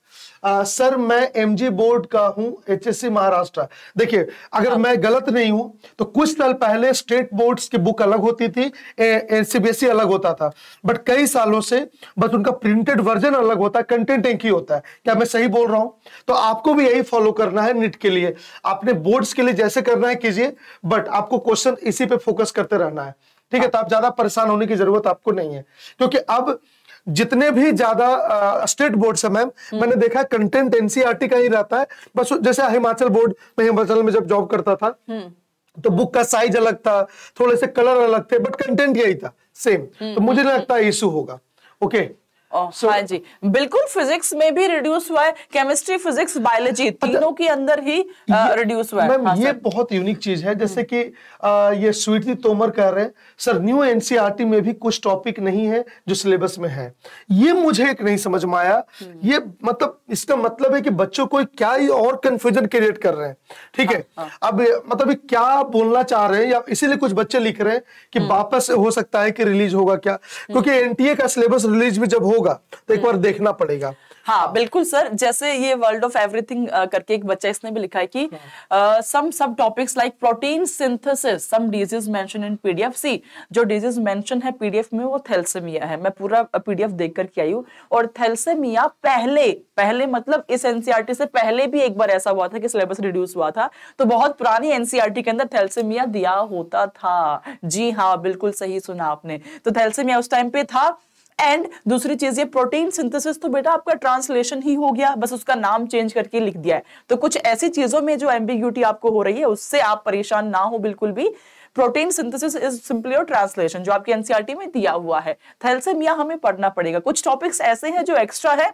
आ, सर मैं एमजी बोर्ड का हूं एचएससी महाराष्ट्र देखिए अगर मैं गलत नहीं हूं तो कुछ साल पहले स्टेट बोर्ड्स की बुक अलग होती थी सी e अलग होता था बट कई सालों से बस उनका प्रिंटेड वर्जन अलग होता है कंटेंट एक ही होता है क्या मैं सही बोल रहा हूं तो आपको भी यही फॉलो करना है नीट के लिए आपने बोर्ड्स के लिए जैसे करना है कीजिए बट आपको क्वेश्चन इसी पे फोकस करते रहना है ठीक है तो आप ज्यादा परेशान होने की जरूरत आपको नहीं है क्योंकि अब जितने भी ज्यादा स्टेट बोर्ड है मैम मैंने देखा कंटेंट एनसीआरटी e का ही रहता है बस जैसे हिमाचल बोर्ड में हिमाचल में जब जॉब करता था हम्म। तो बुक का साइज अलग था थोड़े से कलर अलग थे बट कंटेंट यही था सेम हम्म। तो मुझे नहीं लगता इशू होगा ओके Oh, so, हाँ जी बिल्कुल फिजिक्स में भी रिड्यूस हुआ है केमिस्ट्री फिजिक्स बायोलॉजी तीनों के अंदर ही रिड्यूस uh, हुआ है मैम हाँ ये बहुत यूनिक चीज है जैसे हम्म। कि आ, uh, ये स्वीटी तोमर कह रहे हैं सर न्यू एनसीईआरटी में भी कुछ टॉपिक नहीं है जो सिलेबस में है ये मुझे एक नहीं समझ में आया हम्म। ये मतलब इसका मतलब है कि बच्चों को क्या ही और कंफ्यूजन क्रिएट कर रहे हैं ठीक है हाँ, हाँ। अब मतलब क्या बोलना चाह रहे हैं या इसीलिए कुछ बच्चे लिख रहे हैं कि हम्म। वापस हो सकता है कि रिलीज होगा क्या क्योंकि एनटीए e का सिलेबस रिलीज भी जब हो होगा तो एक बार हम्म। देखना पड़ेगा हाँ बिल्कुल सर जैसे ये वर्ल्ड ऑफ एवरीथिंग करके एक बच्चा इसने भी लिखा है कि सम सब topics like protein synthesis some disease mention in PDF see जो डिजीज मेंशन है पीडीएफ में वो थैल्सेमिया है मैं पूरा पीडीएफ देख करके आई हूँ और थैल्सेमिया पहले पहले मतलब इस एनसीईआरटी e से पहले भी एक बार ऐसा हुआ था कि सिलेबस रिड्यूस हुआ था तो बहुत पुरानी एनसीईआरटी e के अंदर थैल्सेमिया दिया होता था जी हाँ बिल्कुल सही सुना आपने तो थैल्सेमिया उस टाइम पे था एंड दूसरी चीज ये प्रोटीन सिंथेसिस तो बेटा आपका ट्रांसलेशन ही हो गया बस उसका नाम चेंज करके लिख दिया है तो कुछ ऐसी चीजों में जो एम्बिग्यूटी आपको हो रही है उससे आप परेशान ना हो बिल्कुल भी प्रोटीन सिंथेसिस इज सिंपली और ट्रांसलेशन जो आपकी एनसीआरटी e में दिया हुआ है थैलसेमिया हमें पढ़ना पड़ेगा कुछ टॉपिक्स ऐसे हैं जो एक्स्ट्रा है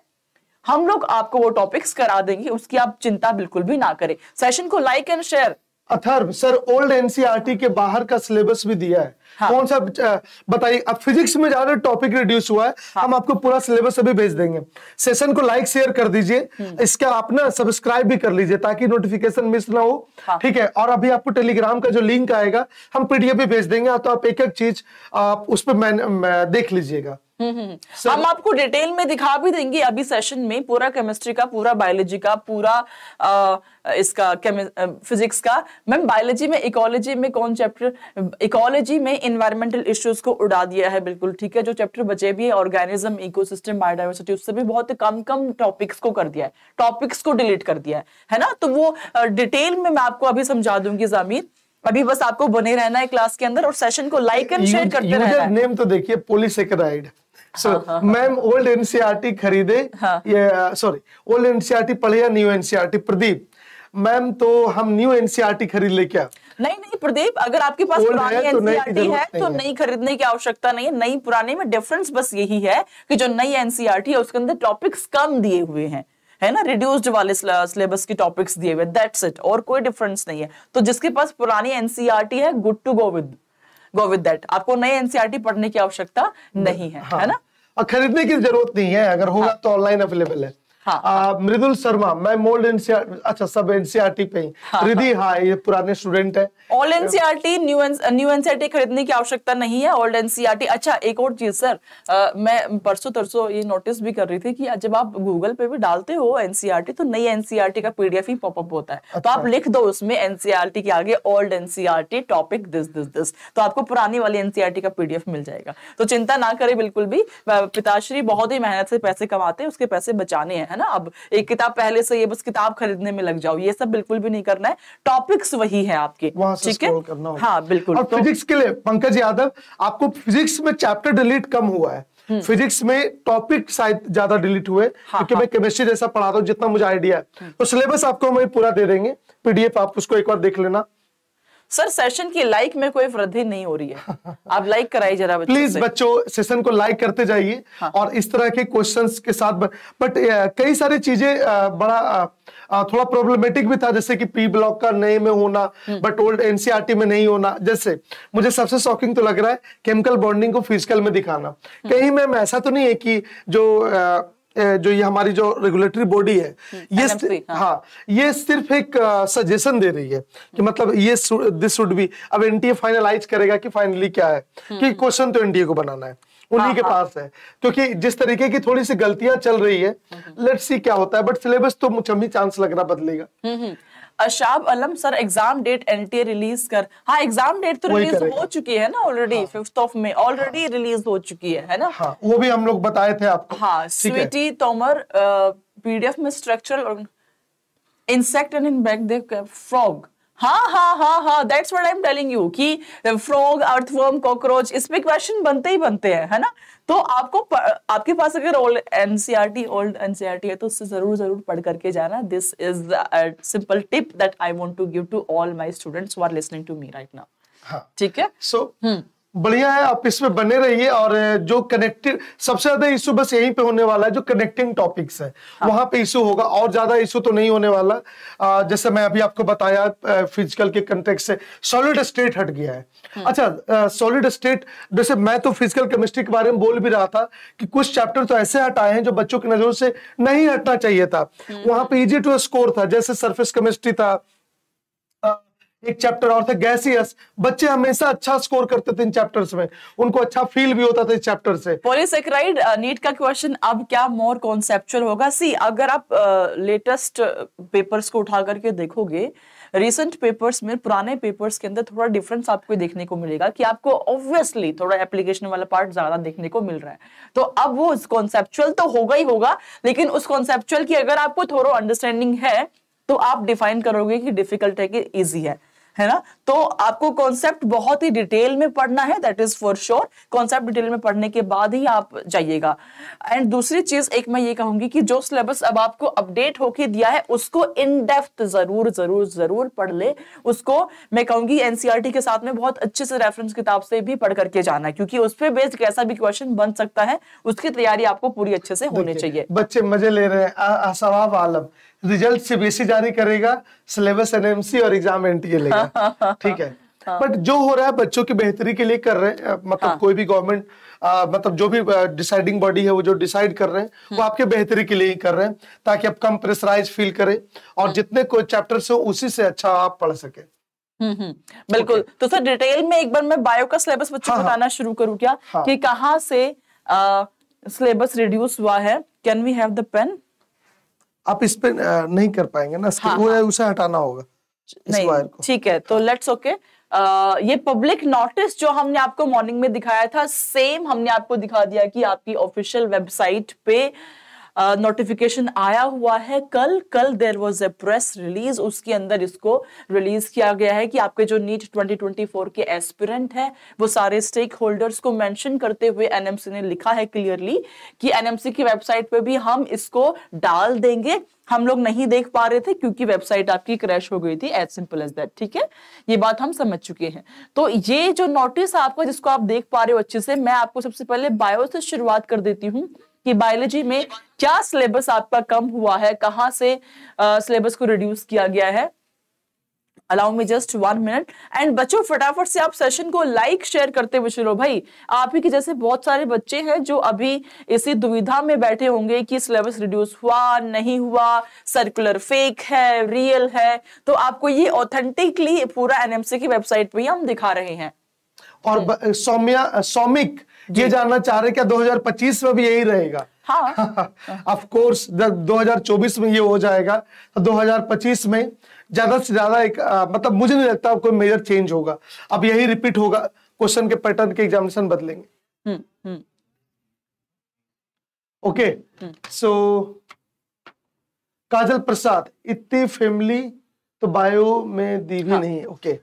हम लोग आपको वो टॉपिक्स करा देंगे उसकी आप चिंता बिल्कुल भी ना करें सेशन को like and share Atharv sir old NCERT e के बाहर का सिलेबस भी दिया है हाँ। कौन सा बताइए अब फिजिक्स में ज्यादा टॉपिक रिड्यूस हुआ है हाँ। हम आपको पूरा सिलेबस अभी भेज देंगे सेशन को लाइक शेयर कर दीजिए हम्म। इसका आप ना सब्सक्राइब भी कर लीजिए ताकि नोटिफिकेशन मिस ना हो हाँ। ठीक है और अभी आपको टेलीग्राम का जो लिंक आएगा हम पीडीएफ भी भेज देंगे तो आप एक एक चीज आप उस पर देख लीजिएगा so, हम आपको डिटेल में दिखा भी देंगे अभी सेशन में पूरा केमिस्ट्री का पूरा बायोलॉजी का पूरा आ, इसका फिजिक्स का मैम बायोलॉजी में इकोलॉजी में कौन चैप्टर इकोलॉजी में इन्वायरमेंटल इश्यूज को उड़ा दिया है बिल्कुल ठीक है जो चैप्टर बचे भी है ऑर्गेनिज्म इकोसिस्टम बायोडाइवर्सिटी उससे भी बहुत कम कम टॉपिक्स को कर दिया है टॉपिक्स को डिलीट कर दिया है है ना तो वो डिटेल में मैं आपको अभी समझा दूंगी जामीन अभी बस आपको बने रहना है क्लास के अंदर और सेशन को लाइक एंड शेयर करते रहना है नेम तो देखिए polysaccharide so ma'am old NCERT खरीदे सॉरी ओल्ड एनसीआरटी पढ़े या न्यू एनसीआरटी प्रदीप मैम तो हम न्यू एनसीआरटी e खरीद ले क्या नहीं नहीं प्रदीप अगर आपके पास पुरानी है, तो एनसीआरटी e है तो नई खरीदने की आवश्यकता नहीं है नई पुराने में डिफरेंस बस यही है कि जो नई एनसीआरटी e है उसके अंदर टॉपिक्स कम दिए हुए हैं है ना रिड्यूस्ड वाले सिलेबस के टॉपिक्स दिए हुए दैट्स इट और कोई डिफरेंस नहीं है तो जिसके पास पुरानी एनसीआरटी है good to go with go with that आपको नए एनसीआरटी e पढ़ने की आवश्यकता नहीं है हाँ। है ना और खरीदने की जरूरत नहीं है अगर होगा हाँ, तो ऑनलाइन अवेलेबल है हाँ, हाँ। मृदुल शर्मा मैं मोल्ड एनसीआर अच्छा सब एनसीआरटी पे हाँ, हाँ। रिधि हाँ ये पुराने स्टूडेंट है all NCERT new new NCERT खरीदने की आवश्यकता नहीं है ओल्ड एनसीआरटी e अच्छा एक और चीज सर मैं परसों तरसों ये नोटिस भी कर रही थी कि जब आप गूगल पे भी डालते हो एनसीआरटी e तो नई एनसीआरटी e का पीडीएफ ही पॉपअप होता है तो आप अच्छा। लिख दो उसमें एनसीआरटी के आगे old NCERT topic this this this तो आपको पुरानी वाली एनसीआरटी का पीडीएफ मिल जाएगा तो चिंता ना करें बिल्कुल भी पिताश्री बहुत ही मेहनत से पैसे कमाते हैं उसके पैसे बचाने हैं है ना अब एक किताब पहले से ये बस किताब खरीदने में लग जाओ ये सब बिल्कुल भी नहीं करना है टॉपिक्स वही है आपके ठीक है हाँ बिल्कुल और तो, फिजिक्स के लिए पंकज यादव आपको फिजिक्स में चैप्टर डिलीट कम हुआ है फिजिक्स हम्म। में टॉपिक शायद ज्यादा डिलीट हुए हाँ, क्योंकि हाँ, मैं केमिस्ट्री जैसा पढ़ाता हूँ जितना मुझे आइडिया है हम्म। तो सिलेबस आपको हम पूरा दे देंगे पीडीएफ आप उसको एक बार देख लेना सर सेशन की लाइक में कोई वृद्धि नहीं हो रही है आप लाइक कराइए जरा बच्चों प्लीज बच्चों सेशन को लाइक करते जाइए हाँ। और इस तरह के क्वेश्चंस के साथ बट, कई सारी चीजें बड़ा आ, थोड़ा प्रॉब्लमेटिक भी था जैसे कि पी ब्लॉक का नए में होना बट ओल्ड एनसीआरटी में नहीं होना जैसे मुझे सबसे शॉकिंग तो लग रहा है केमिकल बॉन्डिंग को फिजिकल में दिखाना हम्म। कहीं मैम ऐसा तो नहीं है कि जो जो ये हमारी जो रेगुलेटरी बॉडी है ये हाँ।, हाँ।, ये सिर्फ एक सजेशन दे रही है कि hmm. मतलब ये दिस शुड बी अब एनटीए फाइनलाइज करेगा कि फाइनली क्या है hmm. कि क्वेश्चन तो एनटीए को बनाना है उन्हीं हाँ, के हाँ। पास है क्योंकि जिस तरीके की थोड़ी सी गलतियां चल रही है लेट्स hmm. सी क्या होता है बट सिलेबस तो मुझे चांस लग रहा बदलेगा Ashab Alam sir exam date NTA release कर हाँ एग्जाम डेट तो रिलीज हो चुकी है ना already fifth of May already release हो चुकी है है ना हाँ, वो भी हम लोग बताए थे आपको हाँ स्वीटी तोमर पीडीएफ में structural insect and in back the frog हाँ हाँ हाँ हाँ that's what I am telling you कि फ्रॉग अर्थवर्म कॉकरोच इसमें क्वेश्चन बनते ही बनते हैं है ना तो आपको आपके पास अगर ओल्ड एनसीईआरटी ओल्ड एनसीईआरटी है तो उससे जरूर जरूर पढ़ करके जाना this is simple tip that I want to give to all my students who are listening to me right now ठीक है सो so, हम्म। बढ़िया है आप इसमें बने रहिए और जो कनेक्टेड सबसे ज्यादा इशू बस यहीं पे होने वाला है जो कनेक्टिंग टॉपिक्स है हाँ। वहां पे इशू होगा और ज्यादा इशू तो नहीं होने वाला जैसे मैं अभी आपको बताया फिजिकल के कंटेक्ट से सॉलिड स्टेट हट गया है हम्म। अच्छा सॉलिड स्टेट जैसे मैं तो फिजिकल केमिस्ट्री के बारे में बोल भी रहा था कि कुछ चैप्टर तो ऐसे हटाए हैं जो बच्चों की नजरों से नहीं हटना चाहिए था हम्म। वहां पे इजी टू स्कोर था जैसे सर्फेस केमिस्ट्री था एक चैप्टर और था गैसियस बच्चे हमेशा अच्छा स्कोर करते थे इन चैप्टर्स में उनको अच्छा फील भी होता था इस चैप्टर से पॉलीसेक्राइड नीट uh, का क्वेश्चन अब क्या मोर कॉन्सेप्चुअल होगा सी अगर आप लेटेस्ट uh, पेपर्स uh, को उठा करके देखोगे रिसेंट पेपर्स में पुराने पेपर्स के अंदर थोड़ा डिफरेंस आपको देखने को मिलेगा कि आपको ऑब्वियसली थोड़ा एप्लीकेशन वाला पार्ट ज्यादा देखने को मिल रहा है तो अब वो कॉन्सेप्चुअल तो होगा ही होगा लेकिन उस कॉन्सेप्चुअल की अगर आपको थोड़ा अंडरस्टैंडिंग है तो आप डिफाइन करोगे कि डिफिकल्ट है कि इजी है है ना तो आपको कॉन्सेप्ट बहुत ही डिटेल में पढ़ना है that is for sure concept detail में पढ़ने के बाद ही आप जाइएगा एंड दूसरी चीज एक मैं ये कहूंगी कि जो सिलेबस अब आपको अपडेट होके दिया है उसको इन डेप्थ जरूर जरूर जरूर पढ़ ले उसको मैं कहूंगी एनसीआरटी e के साथ में बहुत अच्छे से रेफरेंस किताब से भी पढ़ करके जाना क्योंकि उस पर बेस्ड कैसा भी क्वेश्चन बन सकता है उसकी तैयारी आपको पूरी अच्छे से होनी चाहिए बच्चे मजे ले रहे हैं आलम रिजल्ट सीबीएसई जारी करेगा सिलेबस एनएमसी और एग्जाम एनटीए लेगा ठीक है बट हाँ। जो हो रहा है बच्चों की बेहतरी के लिए कर रहे हैं मतलब हाँ। कोई भी गवर्नमेंट मतलब जो भी डिसाइडिंग बॉडी है वो जो डिसाइड कर रहे हैं वो हम्म। आपके बेहतरी के लिए ही कर रहे हैं ताकि आप कम प्रेशराइज फील करें और हम्म। जितने कोई चैप्टर से उसी से अच्छा आप पढ़ सके हम्म, बिल्कुल okay. तो सर डिटेल में एक बार मैं बायो का सिलेबस बच्चों हाँ, को बताना शुरू करूँ क्या हाँ, कि कहाँ से सिलेबस रिड्यूस हुआ है can we have the pen आप इस पे नहीं कर पाएंगे ना हाँ, वो हाँ. उसे हटाना होगा ठीक है तो लेट्स ओके ये पब्लिक नोटिस जो हमने आपको मॉर्निंग में दिखाया था सेम हमने आपको दिखा दिया कि आपकी ऑफिशियल वेबसाइट पे नोटिफिकेशन आया हुआ है कल कल there was a press release उसके अंदर इसको रिलीज किया गया है कि आपके जो नीट 2024 के एस्पिरेंट हैं वो सारे स्टेक होल्डर्स को मेंशन करते हुए एनएमसी ने लिखा है क्लियरली कि एनएमसी की वेबसाइट पे भी हम इसको डाल देंगे हम लोग नहीं देख पा रहे थे क्योंकि वेबसाइट आपकी क्रैश हो गई थी एज सिंपल एज दैट ठीक है ये बात हम समझ चुके हैं तो ये जो नोटिस आपका जिसको आप देख पा रहे हो अच्छे से मैं आपको सबसे पहले बायो से शुरुआत कर देती हूँ कि बायोलॉजी में क्या सिलेबस आपका कम हुआ है कहां से सिलेबस को रिड्यूस किया गया है allow me just one minute and बच्चों फटाफट से आप सेशन को लाइक शेयर करते हुए शुरू भाई आप ही के जैसे बहुत सारे बच्चे हैं जो अभी इसी दुविधा में बैठे होंगे कि सिलेबस रिड्यूस हुआ नहीं हुआ सर्कुलर फेक है रियल है तो आपको ये ऑथेंटिकली पूरा एनएमसी की वेबसाइट पे हम दिखा रहे हैं और सौम्या सौमिक ये जानना चाह रहे क्या 2025 में भी यही रहेगा ऑफ हाँ। कोर्स जब 2024 में ये हो जाएगा तो 2025 में ज्यादा से ज्यादा एक आ, मतलब मुझे नहीं लगता कोई मेजर चेंज होगा अब यही रिपीट होगा क्वेश्चन के पैटर्न के एग्जामिनेशन बदलेंगे ओके हम्म, सो हम्म। हम्म। काजल प्रसाद इतनी फैमिली तो बायो में दी भी हाँ. नहीं है ओके okay.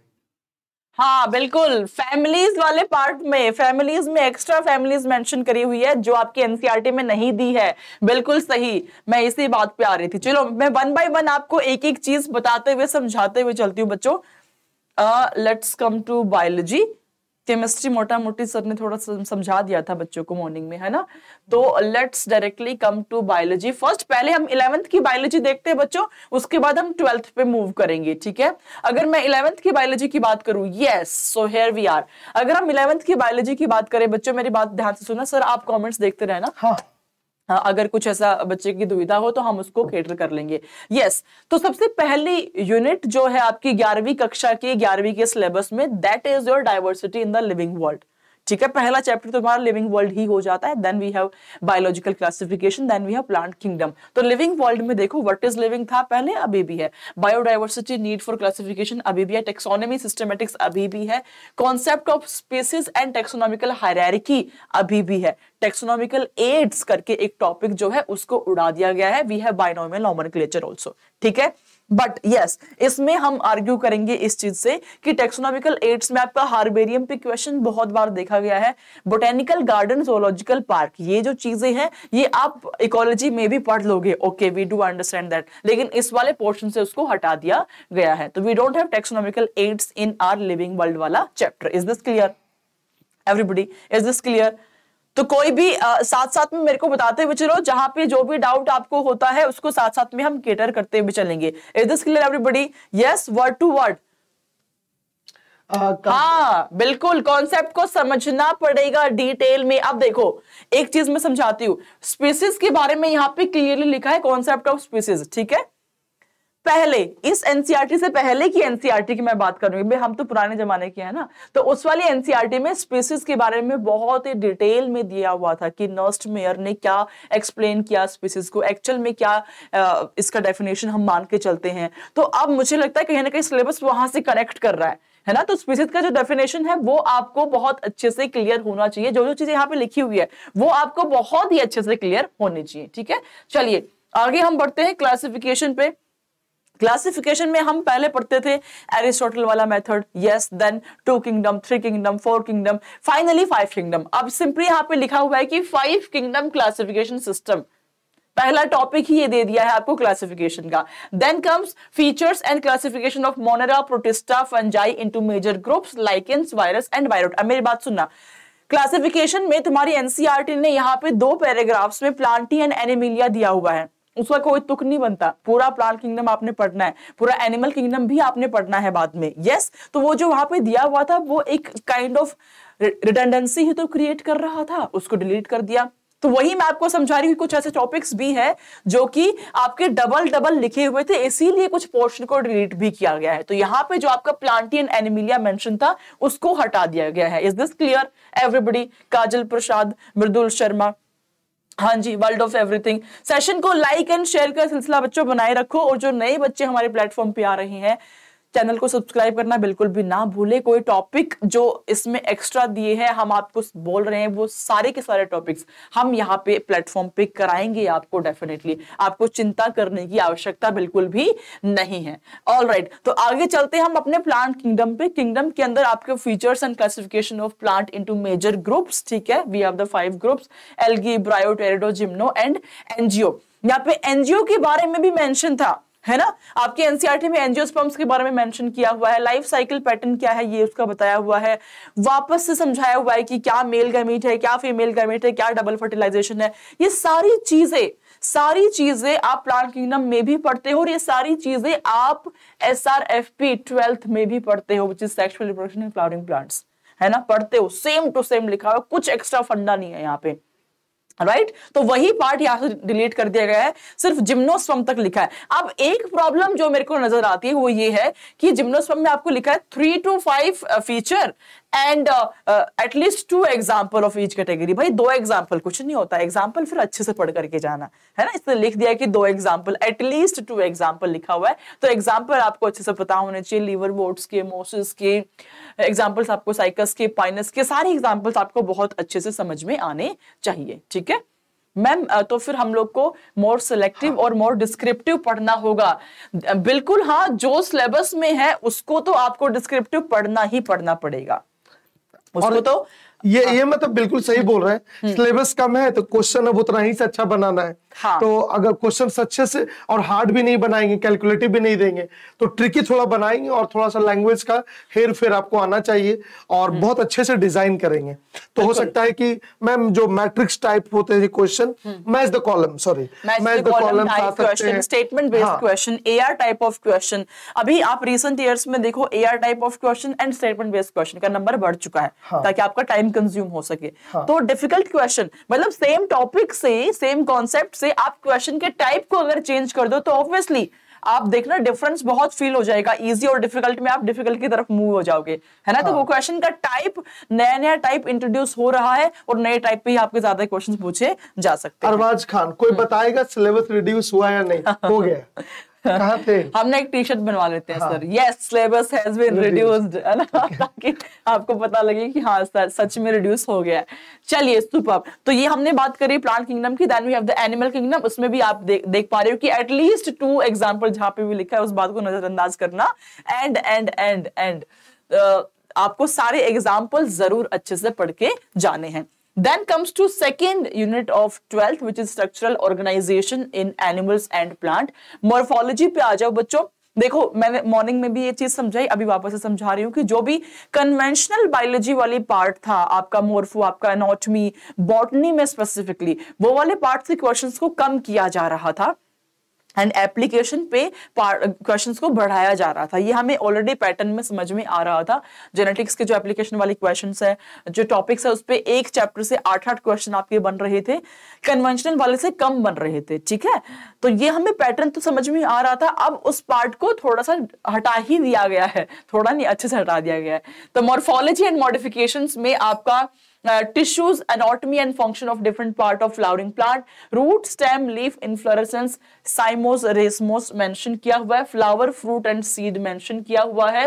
हाँ बिल्कुल फैमिलीज वाले पार्ट में फैमिलीज में एक्स्ट्रा फैमिलीज मेंशन करी हुई है जो आपकी एनसीईआरटी e में नहीं दी है बिल्कुल सही मैं इसी बात पे आ रही थी चलो मैं वन बाय वन आपको एक एक चीज बताते हुए समझाते हुए चलती हूँ बच्चों let's come to biology chemistry मोटा मोटी सर ने थोड़ा समझा दिया था बच्चों को मॉर्निंग में है ना तो let's directly come to biology first पहले हम इलेवंथ की बायोलॉजी देखते हैं बच्चों उसके बाद हम ट्वेल्थ पे मूव करेंगे ठीक है अगर मैं इलेवंथ की बायोलॉजी की बात करूं yes so here we are अगर हम इलेवंथ की बायोलॉजी की बात करें बच्चों मेरी बात ध्यान से सुना सर आप कॉमेंट्स देखते रहे ना हाँ हाँ, अगर कुछ ऐसा बच्चे की दुविधा हो तो हम उसको केटर कर लेंगे यस yes, तो सबसे पहली यूनिट जो है आपकी ग्यारहवीं कक्षा की ग्यारहवीं के सिलेबस में that is your diversity in the living world ठीक है पहला चैप्टर तो हमारा लिविंग वर्ल्ड ही हो जाता है then we have biological classification then we have plant kingdom तो लिविंग वर्ल्ड में देखो वट इज लिविंग था पहले अभी भी है बायोडाइवर्सिटी नीड फॉर क्लासिफिकेशन अभी भी है टेक्सोनॉमी सिस्टमेटिक्स अभी भी है concept of species and taxonomical hierarchy अभी भी है टेक्सोनॉमिकल एड्स करके एक टॉपिक जो है उसको उड़ा दिया गया है we have binomial nomenclature also ठीक है बट यस yes, इसमें हम आर्ग्यू करेंगे इस चीज से कि टेक्सोनॉमिकल एड्स में आपका हार्बेरियम पे क्वेश्चन बहुत बार देखा गया है बोटेनिकल गार्डन जोलॉजिकल पार्क ये जो चीजें हैं ये आप इकोलॉजी में भी पढ़ लोगे okay we do understand that लेकिन इस वाले पोर्शन से उसको हटा दिया गया है तो we don't have taxonomical aids in our living world वाला chapter is this clear everybody is this clear तो कोई भी आ, साथ साथ में मेरे को बताते हुए चलो जहां पे जो भी डाउट आपको होता है उसको साथ साथ में हम केटर करते हुए चलेंगे is this clear everybody yes word to word हाँ बिल्कुल कॉन्सेप्ट को समझना पड़ेगा डिटेल में अब देखो एक चीज मैं समझाती हूँ स्पीसीज के बारे में यहाँ पे क्लियरली लिखा है कॉन्सेप्ट ऑफ स्पीसीज ठीक है पहले इस एनसीआरटी e से पहले की एनसीआरटी e की मैं बात करूंगी भाई हम तो पुराने जमाने के हैं ना तो उस वाली एनसीआरटी e में स्पीसीज के बारे में बहुत ही डिटेल में दिया हुआ था कि नर्स्ट मेयर ने क्या एक्सप्लेन किया स्पीसीज को एक्चुअल में क्या आ, इसका डेफिनेशन हम मान के चलते हैं तो अब मुझे लगता है कहीं ना कहीं सिलेबस वहां से कनेक्ट कर रहा है है ना तो स्पीसीज का जो डेफिनेशन है वो आपको बहुत अच्छे से क्लियर होना चाहिए जो जो चीजें यहाँ पे लिखी हुई है वो आपको बहुत ही अच्छे से क्लियर होनी चाहिए ठीक है चलिए आगे हम बढ़ते हैं क्लासिफिकेशन पे क्लासिफिकेशन में हम पहले पढ़ते थे एरिस्टोटल वाला method yes then two kingdom three kingdom four kingdom finally five kingdom अब सिंपली यहां पे लिखा हुआ है कि फाइव किंगडम क्लासिफिकेशन सिस्टम पहला टॉपिक ही ये दे दिया है आपको क्लासिफिकेशन का then comes features and classification of monera protista fungi into major groups lichens virus and viroid अब मेरी बात सुनना क्लासिफिकेशन में तुम्हारी एनसीआरटी e ने यहाँ पे दो पैराग्राफ्स में प्लांटी एंड एनिमिलिया दिया हुआ है उसका कोई तुक नहीं बनता पूरा प्लांट किंगडम आपने पढ़ना है पूरा एनिमल किंगडम भी आपने पढ़ना है बाद में यस तो वो जो वहां पे दिया हुआ था वो एक काइंड ऑफ रिडेंडेंसी ही तो क्रिएट कर रहा था उसको डिलीट कर दिया तो वही मैं आपको समझा रही हूँ कुछ ऐसे टॉपिक्स भी हैं जो कि आपके डबल डबल लिखे हुए थे इसीलिए कुछ पोर्शन को डिलीट भी किया गया है तो यहाँ पे जो आपका प्लांटियन एनिमिलिया मेंशन था उसको हटा दिया गया है is this clear everybody Kajal Prasad Mridul Sharma हाँ जी वर्ल्ड ऑफ एवरीथिंग सेशन को लाइक एंड शेयर का सिलसिला बच्चों बनाए रखो और जो नए बच्चे हमारे प्लेटफॉर्म पे आ रहे हैं चैनल को सब्सक्राइब करना बिल्कुल भी ना भूले कोई टॉपिक जो इसमें एक्स्ट्रा दिए हैं हम आपको बोल रहे हैं वो सारे के सारे टॉपिक्स हम यहाँ पे प्लेटफॉर्म पे कराएंगे आपको डेफिनेटली आपको चिंता करने की आवश्यकता बिल्कुल भी नहीं है ऑल राइट right, तो आगे चलते हम अपने प्लांट किंगडम पे किंगडम के अंदर आपके features and classification of plant in major groups ठीक है we have the five groups bryo bryo pterido gymno and angio यहाँ पे एनजीओ के बारे में भी मेंशन था है ना आपके एनसीआरटी e में एनजियोस्पर्म्स के बारे में मेंशन किया हुआ है लाइफ साइकिल पैटर्न क्या है ये उसका बताया हुआ है वापस से समझाया हुआ है कि क्या मेल गैमेट है क्या फीमेल गैमेट है क्या डबल फर्टिलाइजेशन है ये सारी चीजें सारी चीजें आप प्लांट किंगडम में भी पढ़ते हो और ये सारी चीजें आप S R F P twelfth में भी पढ़ते हो which is sexual reproduction in flowering plants है ना पढ़ते हो सेम टू सेम लिखा हुआ कुछ एक्स्ट्रा फंडा नहीं है यहाँ पे राइट right? तो वही पार्ट यहां से डिलीट कर दिया गया है सिर्फ जिम्नोस्वम तक लिखा है अब एक प्रॉब्लम जो मेरे को नजर आती है वो ये है कि जिम्नोस्वम में आपको लिखा है three two five feature and at least two example of each category भाई दो एग्जाम्पल कुछ नहीं होता एग्जाम्पल फिर अच्छे से पढ़ करके जाना है ना इसने लिख दिया कि दो एग्जाम्पल एटलीस्ट टू एग्जाम्पल लिखा हुआ है तो एग्जाम्पल आपको अच्छे से पता होने चाहिए लीवर बोर्ड्स के मोसिस के एग्जाम्पल्स आपको साइकस के पाइनस के सारे एग्जाम्पल्स आपको बहुत अच्छे से समझ में आने चाहिए ठीक है मैम तो फिर हम लोग को मोर सिलेक्टिव हाँ। और मोर डिस्क्रिप्टिव पढ़ना होगा बिल्कुल हाँ जो सिलेबस में है उसको तो आपको डिस्क्रिप्टिव पढ़ना ही पढ़ना पड़ेगा उसको तो ये ये मतलब बिल्कुल सही बोल रहे हैं हम्म। सिलेबस कम है तो क्वेश्चन अब उतना ही से अच्छा बनाना है हाँ. तो अगर क्वेश्चन अच्छे से और हार्ड भी नहीं बनाएंगे कैलकुलेटिव भी नहीं देंगे तो ट्रिकी थोड़ा बनाएंगे और थोड़ा सा लैंग्वेज का हेर फेर आपको आना चाहिए और हम्म। बहुत अच्छे से डिजाइन करेंगे तो हो सकता है कि मैम जो मैट्रिक्स टाइप होते हैं question match the column sorry match the column statement based question AR type of question अभी आप रिसेंट ईयर्स में देखो AR type of question and statement based question का नंबर बढ़ चुका है हाँ। ताकि आपका टाइम कंज्यूम हो सके हाँ। तो डिफिकल्ट क्वेश्चन मतलब सेम टॉपिक से सेम कॉन्सेप्ट से आप क्वेश्चन के टाइप को अगर चेंज कर दो तो ऑब्वियसली आप देखना डिफरेंस बहुत फील हो जाएगा इजी और डिफिकल्ट में आप डिफिकल्ट की तरफ मूव हो जाओगे है ना हाँ। तो वो क्वेश्चन हाँ। का टाइप नया नया टाइप इंट्रोड्यूस हो रहा है और नए टाइप पे ही आपके ज्यादा क्वेश्चन पूछे जा सकते हैं अरबाज खान कोई हम्म। बताएगा सिलेबस रिड्यूस हुआ या नहीं हो गया हमने हम ना एक टी शर्ट बनवा लेते हैं हाँ। Sir yes syllabus has been reduced है ना ताकि आपको पता लगे कि हाँ सर सच में रिड्यूस हो गया है चलिए सुपर तो ये हमने बात करी प्लांट किंगडम की then we have the animal kingdom उसमें भी आप दे, देख पा रहे हो कि एटलीस्ट टू एग्जाम्पल जहाँ पे भी लिखा है उस बात को नजरअंदाज करना एंड एंड एंड एंड आपको सारे एग्जाम्पल जरूर अच्छे से पढ़ के जाने हैं Then comes to second unit of twelfth which is structural organization in animals and plant. Morphology पे आ जाओ बच्चों देखो मैंने मॉर्निंग में भी ये चीज समझाई अभी वापस से समझा रही हूँ कि जो भी कन्वेंशनल बायोलॉजी वाली पार्ट था आपका मोर्फो आपका एनोटमी बॉटनी में स्पेसिफिकली वो वाले पार्ट से क्वेश्चंस को कम किया जा रहा था एंड एप्लीकेशन पे क्वेश्चंस को बढ़ाया जा रहा था ये हमें ऑलरेडी पैटर्न में समझ में आ रहा था जेनेटिक्स के जो एप्लीकेशन वाले क्वेश्चंस है जो टॉपिक्स है उस पर एक चैप्टर से आठ आठ क्वेश्चन आपके बन रहे थे कन्वेंशनल वाले से कम बन रहे थे ठीक है तो ये हमें पैटर्न तो समझ में आ रहा था अब उस पार्ट को थोड़ा सा हटा ही दिया गया है थोड़ा नहीं अच्छे से हटा दिया गया है तो मॉर्फोलॉजी एंड मॉडिफिकेशन में आपका tissues anatomy and function of different part of flowering plant root stem leaf inflorescence cymose racemose mention किया हुआ है flower fruit and seed mention किया हुआ है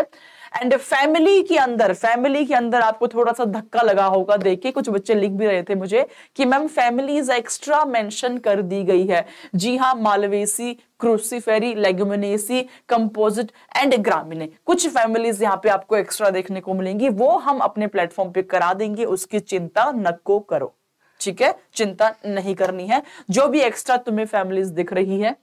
एंड फैमिली के अंदर फैमिली के अंदर आपको थोड़ा सा धक्का लगा होगा देख के कुछ बच्चे लिख भी रहे थे मुझे कि ma'am family is extra mention कर दी गई है जी हाँ malvaceae cruciferae leguminosae compositae and gramineae कुछ फैमिलीज यहाँ पे आपको एक्स्ट्रा देखने को मिलेंगी वो हम अपने प्लेटफॉर्म पे करा देंगे उसकी चिंता नको करो ठीक है चिंता नहीं करनी है जो भी एक्स्ट्रा तुम्हें फैमिलीज दिख रही है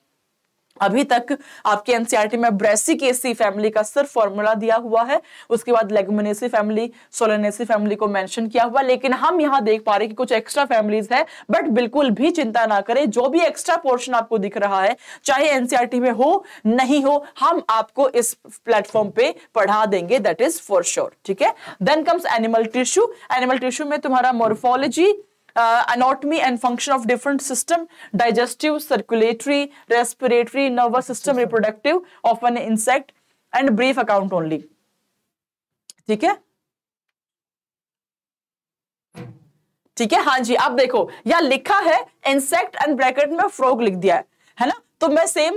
अभी तक आपके एनसीईआरटी e में ब्रेसिकेसी फैमिली का सिर्फ फॉर्मूला दिया हुआ है उसके बाद लेगमिनेसी फैमिली सोलनेसी फैमिली को मेंशन किया हुआ लेकिन हम यहाँ देख पा रहे कि कुछ एक्स्ट्रा फैमिलीज है बट बिल्कुल भी चिंता ना करें जो भी एक्स्ट्रा पोर्शन आपको दिख रहा है चाहे एनसीआरटी e में हो नहीं हो हम आपको इस प्लेटफॉर्म पे पढ़ा देंगे दैट इज फॉर श्योर ठीक है then comes animal tissue animal tissue में तुम्हारा morphology uh, anatomy and function of different system digestive circulatory respiratory nervous system reproductive of an insect and brief account only ठीक है ठीक है हाँ जी आप देखो या लिखा है इंसेक्ट एंड ब्रैकेट में फ्रॉग लिख दिया है है ना तो मैं सेम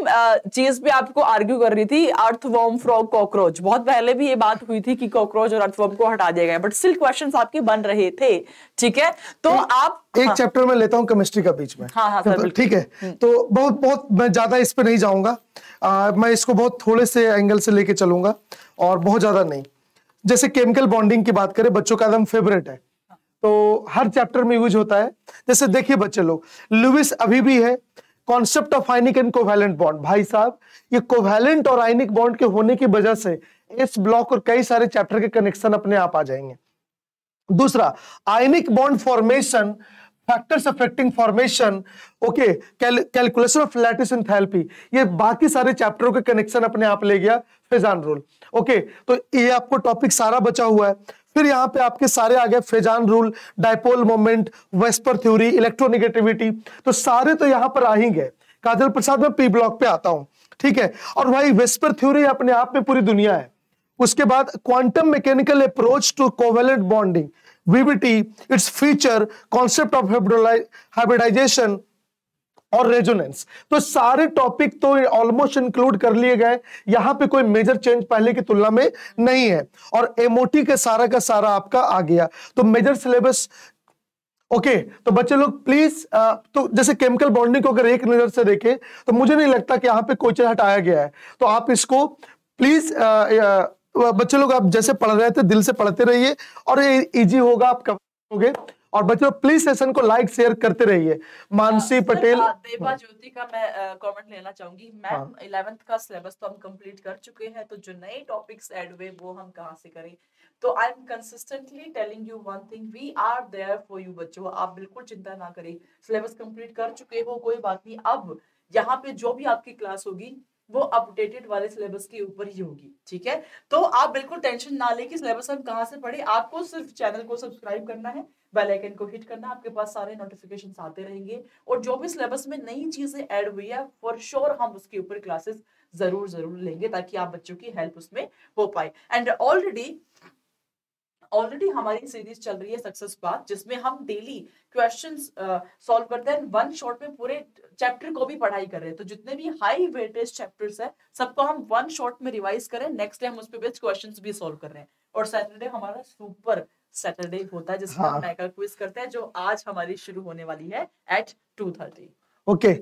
चीज पे आपको आर्ग्यू कर रही थी अर्थवॉर्म फ्रॉग कॉकरोच बहुत पहले भी ये बात हुई थी कि कॉकरोच और अर्थवॉर्म को हटा दिया गया बट स्टिल क्वेश्चन आपके बन रहे थे ठीक है तो ए, आप एक हाँ, चैप्टर में लेता हूँ केमिस्ट्री का बीच में हाँ, हाँ, सर, ठीक है हम्म। तो बहुत बहुत मैं ज्यादा इस पर नहीं जाऊंगा मैं इसको बहुत थोड़े से एंगल से लेके चलूंगा और बहुत ज्यादा नहीं जैसे केमिकल बॉन्डिंग की बात करें बच्चों का एकदम फेवरेट है तो हर चैप्टर में यूज होता है जैसे देखिए बच्चे लोग लुविस अभी भी है concept of ionic and covalent bond भाई साहब ये कोवैलेंट और आइनिक बॉन्ड के होने की वजह से इस ब्लॉक और कई सारे चैप्टर के कनेक्शन अपने आप आ जाएंगे दूसरा ionic bond formation factors affecting formation okay calculation of lattice and therapy ये बाकी सारे चैप्टरों के कनेक्शन अपने आप ले गया फिजान रूल ओके तो ये आपको टॉपिक सारा बचा हुआ है फिर यहाँ पे आपके सारे आ गए Fajans rule dipole moment VSEPR theory electronegativity तो सारे तो यहाँ पर आ ही गए काजल प्रसाद में पी ब्लॉक पे आता हूँ ठीक है और भाई वेस्पर थ्योरी अपने आप में पूरी दुनिया है उसके बाद quantum mechanical approach to covalent bonding VBT its feature concept of hybridization और रेजोनेंस तो सारे टॉपिक तो ऑलमोस्ट इंक्लूड कर लिए गए यहां पे कोई मेजर चेंज पहले की तुलना में नहीं है और एमओटी का सारा का सारा आपका आ गया तो मेजर सिलेबस ओके okay, तो बच्चे लोग प्लीज तो जैसे केमिकल बॉन्डिंग को अगर एक नजर से देखें तो मुझे नहीं लगता कि यहां पे कोई चीज हटाया गया है तो आप इसको प्लीज बच्चे लोग आप जैसे पढ़ रहे थे दिल से पढ़ते रहिए और ये इजी होगा आप कवर होगे और बच्चों प्लीज सेशन को लाइक शेयर करते रहिए मानसी हाँ, पटेल हाँ, देवा ज्योति का मैं कमेंट लेना चाहूंगी हाँ। मैम इलेवेंथ का सिलेबस तो हम कंप्लीट कर चुके हैं तो जो नए टॉपिक्स ऐड हुए वो हम कहाँ से करें तो I am consistently telling you one thing we are there for you बच्चों आप बिल्कुल चिंता ना करें सिलेबस कंप्लीट कर चुके हो कोई बात नहीं अब यहाँ पे जो भी आपकी क्लास होगी वो अपडेटेड वाले सिलेबस के ऊपर ही होगी ठीक है तो आप बिल्कुल टेंशन ना लें कि सिलेबस हम कहाँ से पढ़े आपको सिर्फ चैनल को सब्सक्राइब करना है बेल आइकन को हिट करना आपके पास सारे नोटिफिकेशन आते रहेंगे और जो भी सिलेबस में नई चीजें ऐड हुई है फॉर श्योर हम उसके ऊपर क्लासेस जरूर जरूर लेंगे ताकि आप बच्चों की हेल्प उसमें हो पाए एंड ऑलरेडी ऑलरेडी हमारी सीरीज चल रही है सक्सेस पाथ जिसमें हम डेली क्वेश्चंस सॉल्व करते हैं वन शॉट में पूरे चैप्टर को भी पढ़ाई कर रहे हैं तो जितने भी हाई वेटेज चैप्टर्स है सबको हम वन शॉट में रिवाइज करें नेक्स्ट टाइम उस पर बेस्ट क्वेश्चन भी सोल्व कर रहे हैं और सैटरडे हमारा सुपर सैटरडे होता है जिसमें हाँ. हम क्विज करते हैं जो आज हमारी शुरू होने वाली है at two thirty okay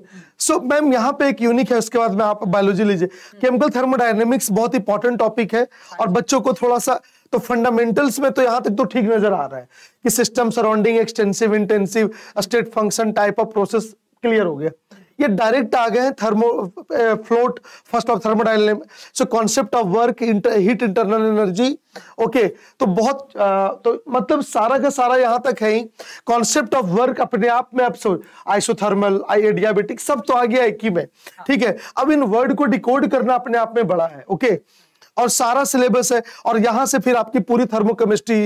so ma'am यहाँ पे एक यूनिक है उसके बाद में आप बायोलॉजी लीजिए केमिकल थर्मोडाइनेमिक्स बहुत इंपॉर्टेंट टॉपिक है हाँ और बच्चों को थोड़ा सा तो फंडामेंटल्स में तो यहाँ तक तो ठीक नजर आ रहा है कि system surrounding extensive intensive state function type of process clear हो गया ये डायरेक्ट आ गए हैं थर्मो फ्लोट first of thermodynamics so concept of work heat internal energy okay तो बहुत आ, तो मतलब सारा का सारा यहां तक है ही कॉन्सेप्ट ऑफ वर्क अपने आप में आप आइसोथर्मल आइडियाबेटिक सब तो आ गया एक ही में हाँ। ठीक है अब इन वर्ड को डिकोड करना अपने आप में बड़ा है ओके okay? और सारा सिलेबस है और यहां से फिर आपकी पूरी थर्मोकेमिस्ट्री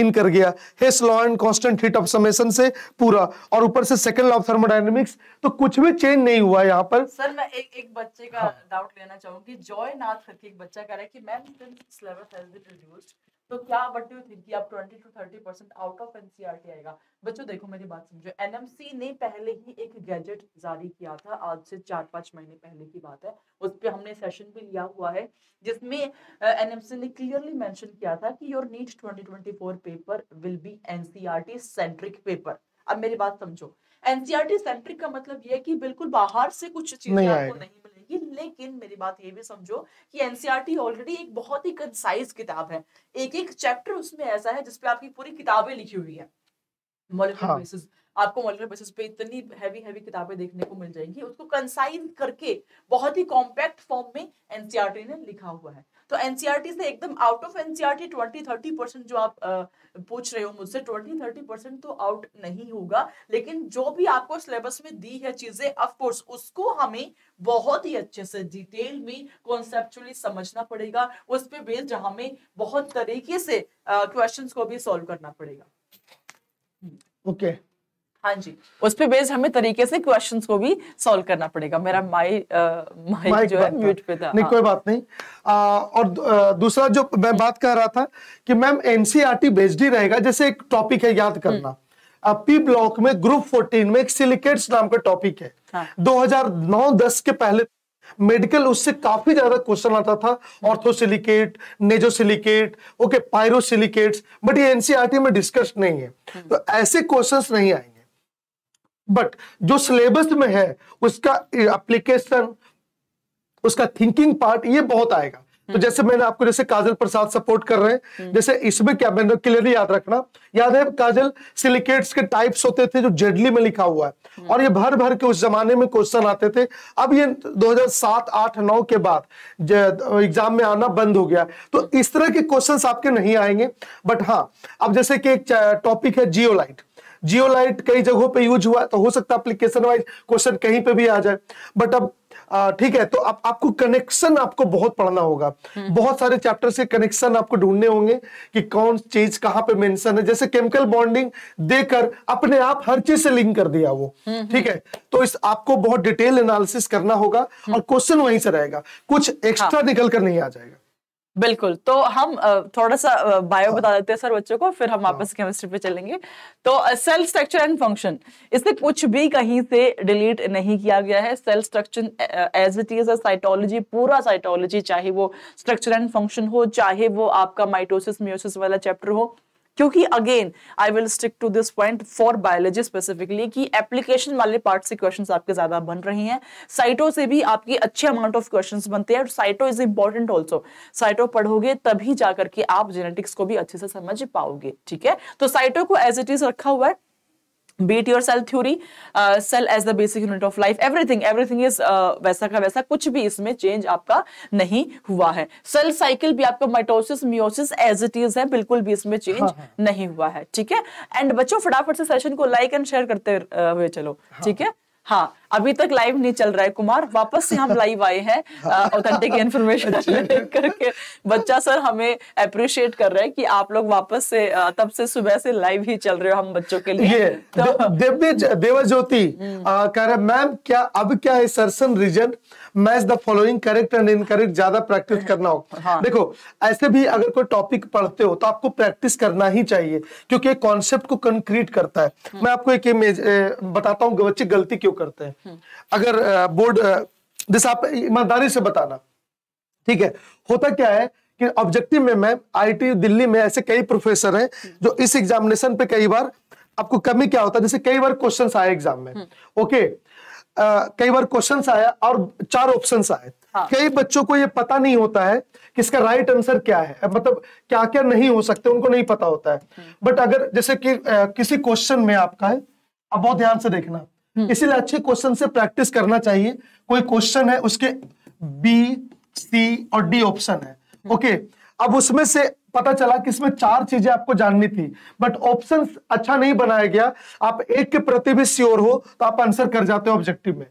इन कर गया Hess law and constant heat of summation से पूरा और ऊपर से सेकेंड लॉ ऑफ थर्मोडाइनमिक्स तो कुछ भी चेंज नहीं हुआ यहाँ पर सर मैं एक एक बच्चे का डाउट हाँ। लेना चाहूंगी जॉय नाथ करके एक बच्चा कह रहा है कि ma'am syllabus has been reduced तो क्या बट यू थिंक कि आप 20 to thirty percent out of NCERT आएगा बच्चों देखो मेरी बात समझो एनएमसी ने पहले ही एक गैजेट जारी किया था आज से चार पांच महीने पहले की बात है उस पर हमने सेशन भी लिया हुआ है जिसमें एनएमसी ने क्लियरली मेंशन किया था कि your NEET twenty twenty four paper will be NCERT centric paper अब मेरी बात समझो एनसीईआरटी सेंट्रिक e का मतलब यह है कि बिल्कुल बाहर से कुछ चीजें आपको नहीं जाएगी लेकिन मेरी बात ये भी समझो कि एनसीआरटी ऑलरेडी e एक बहुत ही कंसाइज किताब है एक एक चैप्टर उसमें ऐसा है जिसपे आपकी पूरी किताबें लिखी हुई है हाँ. आपको मॉलिकुलर बेसिस पे इतनी हैवी हैवी किताबें देखने को मिल जाएंगी उसको कंसाइन करके बहुत ही कॉम्पैक्ट फॉर्म में एनसीआरटी e ने लिखा हुआ है तो एनसीआरटी e से एकदम out of NCERT twenty thirty percent जो आप पूछ रहे हो मुझसे ट्वेंटी थर्टी परसेंट तो आउट नहीं होगा लेकिन जो भी आपको सिलेबस में दी है चीजें ऑफकोर्स उसको हमें बहुत ही अच्छे से डिटेल में कॉन्सेप्चुअली समझना पड़ेगा उस पर बेस्ड हमें बहुत तरीके से क्वेश्चन को भी सॉल्व करना पड़ेगा ओके okay. हाँ जी उस पर बेस्ड हमें तरीके से क्वेश्चंस को भी सॉल्व करना पड़ेगा मेरा माई माई uh, जो है म्यूट पे था नहीं हाँ। कोई बात नहीं आ, और दूसरा जो मैं बात कर रहा था कि मैम एनसीईआरटी बेस्ड ही रहेगा जैसे एक टॉपिक है याद करना पी हम्म। ब्लॉक में ग्रुप 14 में एक सिलिकेट्स नाम का टॉपिक है हाँ। 2009-10 के पहले मेडिकल उससे काफी ज्यादा क्वेश्चन आता था orthosilicate nesosilicate okay pyrosilicates but ये एनसीईआरटी e में डिस्कस नहीं है हम्म। तो ऐसे क्वेश्चंस नहीं आएंगे बट जो सिलेबस में है उसका एप्लीकेशन उसका थिंकिंग पार्ट ये बहुत आएगा तो हम्म। जैसे मैंने आपको जैसे काजल प्रसाद सपोर्ट कर रहे हैं हम्म। जैसे इसमें क्या मैंने क्लियरली याद रखना याद है काजल सिलिकेट्स के टाइप्स होते थे जो जेडली में लिखा हुआ है हम्म। और ये भर भर के उस जमाने में क्वेश्चन आते थे अब ये 2007 8 9 के बाद एग्जाम में आना बंद हो गया तो इस तरह के क्वेश्चन आपके नहीं आएंगे बट हाँ अब जैसे कि एक टॉपिक है जियोलाइट जियोलाइट कई जगहों पे यूज हुआ तो हो सकता है एप्लीकेशन वाइज क्वेश्चन कहीं पे भी आ जाए बट अब ठीक है तो आप, आपको कनेक्शन आपको बहुत पढ़ना होगा हम्म। बहुत सारे चैप्टर से कनेक्शन आपको ढूंढने होंगे कि कौन चीज कहाँ पे मेंशन है जैसे केमिकल बॉन्डिंग देकर अपने आप हर चीज से लिंक कर दिया वो हम्म, ठीक हम्म। है तो इस आपको बहुत डिटेल एनालिसिस करना होगा और क्वेश्चन वहीं से रहेगा कुछ एक्स्ट्रा हाँ। निकल कर नहीं आ जाएगा बिल्कुल तो हम थोड़ा सा बायो हाँ। बता देते हैं सर बच्चों को फिर हम वापस हाँ। केमिस्ट्री पे चलेंगे तो सेल स्ट्रक्चर एंड फंक्शन इसे कुछ भी कहीं से डिलीट नहीं किया गया है cell structure as it is cytology पूरा साइटोलॉजी चाहे वो स्ट्रक्चर एंड फंक्शन हो चाहे वो आपका माइटोसिस म्योसिस वाला चैप्टर हो क्योंकि again I will stick to this point for biology specifically कि एप्लीकेशन वाले पार्ट से क्वेश्चन आपके ज्यादा बन रहे हैं साइटो से भी आपके अच्छे अमाउंट ऑफ क्वेश्चन बनते हैं cyto is important also cyto पढ़ोगे तभी जाकर के आप जेनेटिक्स को भी अच्छे से समझ पाओगे ठीक है तो साइटो को एज इट इज रखा हुआ है be it your cell theory cell as the basic unit of life everything everything is वैसा का वैसा कुछ भी इसमें चेंज आपका नहीं हुआ है सेल साइकिल भी आपका mitosis meiosis as it is है बिल्कुल भी इसमें चेंज हाँ, हाँ, नहीं हुआ है ठीक है एंड बच्चों फटाफट से सेशन को लाइक एंड शेयर करते हुए चलो हाँ। ठीक है हाँ अभी तक लाइव नहीं चल रहा है कुमार वापस से हम लाइव आए हैं ऑथेंटिक इन्फॉर्मेशन करके बच्चा सर हमें अप्रिशिएट कर रहे हैं कि आप लोग वापस से तब से सुबह से लाइव ही चल रहे हो हम बच्चों के लिए तो देव ज्योति हम्म। कह रहे मैम क्या अब क्या है assertion reason match the following correct and incorrect ज्यादा प्रैक्टिस करना होगा हाँ। देखो ऐसे भी अगर कोई टॉपिक पढ़ते हो तो आपको प्रैक्टिस करना ही चाहिए क्योंकि कॉन्सेप्ट को कंक्रीट करता है हम्म। मैं आपको एक इमेज बताता हूँ बच्चे गलती क्यों करते हैं हम्म। अगर बोर्ड जैसे आप ईमानदारी से बताना ठीक है होता क्या है कि ऑब्जेक्टिव में मैं आईटी दिल्ली में ऐसे कई प्रोफेसर हैं हम्म। जो इस एग्जामिनेशन पे कई बार आपको कमी क्या होता है जैसे कई बार क्वेश्चंस आए एग्जाम में ओके okay, कई बार क्वेश्चन आया और चार ऑप्शन आए हाँ। कई बच्चों को ये पता नहीं होता है कि इसका राइट आंसर क्या है मतलब क्या क्या नहीं हो सकते उनको नहीं पता होता है बट हम्म। अगर जैसे कि आ, किसी क्वेश्चन में आपका है अब बहुत ध्यान से देखना हम्म। इसीलिए अच्छे क्वेश्चन से प्रैक्टिस करना चाहिए कोई क्वेश्चन है उसके बी सी और डी ऑप्शन है ओके हम्म। अब उसमें से पता चला कि इसमें चार चीजें आपको जाननी थी बट ऑप्शन अच्छा नहीं बनाया गया आप एक के प्रति भी श्योर हो तो आप आंसर कर जाते हो ऑब्जेक्टिव में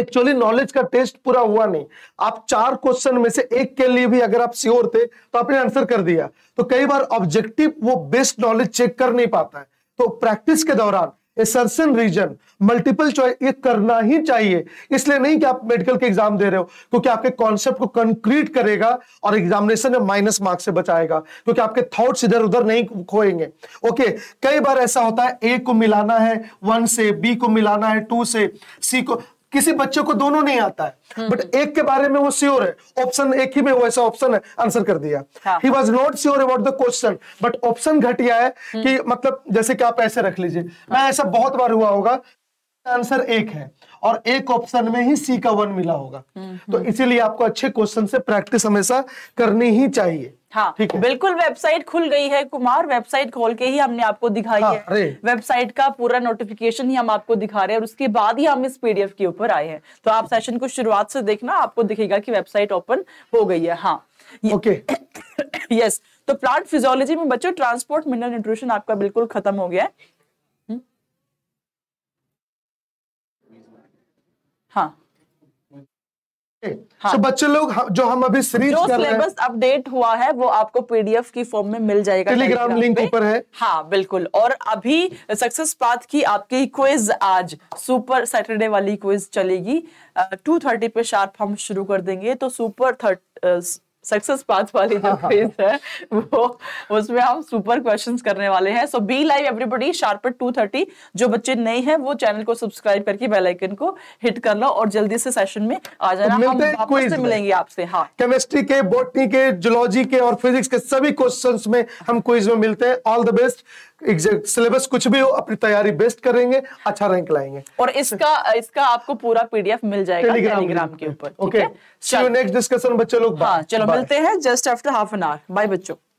एक्चुअली नॉलेज का टेस्ट पूरा हुआ नहीं आप चार क्वेश्चन में से एक के लिए भी अगर आप श्योर थे तो आपने आंसर कर दिया तो कई बार ऑब्जेक्टिव वो बेस्ट नॉलेज चेक कर नहीं पाता है तो प्रैक्टिस के दौरान एसर्सन रीजन मल्टीपल चॉइस ये करना ही चाहिए इसलिए नहीं कि आप मेडिकल के एग्जाम दे रहे हो क्योंकि आपके कॉन्सेप्ट को कंक्रीट करेगा और एग्जामिनेशन में माइनस मार्क्स से बचाएगा क्योंकि आपके थॉट्स इधर उधर नहीं खोएंगे ओके कई बार ऐसा होता है ए को मिलाना है वन से बी को मिलाना है टू से सी को किसी बच्चे को दोनों नहीं आता है बट हम्म। एक के बारे में वो श्योर है ऑप्शन एक ही में वो ऐसा ऑप्शन है आंसर कर दिया he was not sure about the question but option घटिया है हम्म। कि मतलब जैसे कि आप ऐसे रख लीजिए मैं ऐसा बहुत बार हुआ होगा आंसर एक है और एक ऑप्शन में ही सी का वन मिला होगा हम्म, तो हम्म। इसीलिए आपको अच्छे क्वेश्चन से प्रैक्टिस हमेशा करनी ही चाहिए हाँ ठीक है बिल्कुल वेबसाइट खुल गई है कुमार वेबसाइट खोल के ही हमने आपको दिखाई हाँ, है वेबसाइट का पूरा नोटिफिकेशन ही हम आपको दिखा रहे हैं और उसके बाद ही हम इस पीडीएफ के ऊपर आए हैं तो आप सेशन को शुरुआत से देखना आपको दिखेगा कि वेबसाइट ओपन हो गई है हाँ ओके यस तो प्लांट फिजियोलॉजी में बच्चों ट्रांसपोर्ट मिनरल न्यूट्रिशन आपका बिल्कुल खत्म हो गया है हाँ हाँ। so, बच्चे लोग जो हम अभी सीरीज जो सिलेबस अपडेट हुआ है वो आपको पीडीएफ की फॉर्म में मिल जाएगा टेलीग्राम लिंक ऊपर है हाँ बिल्कुल और अभी सक्सेस पाथ की आपकी क्विज आज सुपर सैटरडे वाली क्विज चलेगी टू थर्टी पे शार्प हम शुरू कर देंगे तो सुपर थर्ट सक्सेस पाथ वाली जो फेज हाँ, हाँ, हाँ। है वो उसमें हम सुपर क्वेश्चंस करने वाले हैं so be live everybody sharp two thirty जो बच्चे नए हैं वो चैनल को सब्सक्राइब करके बेल आइकन को हिट कर लो और जल्दी से सेशन में आ तो जाना हम वापस से मिलेंगे आपसे हाँ केमिस्ट्री के बॉटनी के जुलॉजी के और फिजिक्स के सभी क्वेश्चन में हम क्विज में मिलते हैं all the best exact syllabus कुछ भी हो अपनी तैयारी बेस्ट करेंगे अच्छा रैंक लाएंगे और इसका इसका आपको पूरा पीडीएफ मिल जाएगा टेलीग्राम के ऊपर ओके नेक्स्ट डिस्कशन बच्चे लोग हाँ, चलो मिलते हैं just after half an hour bye बच्चों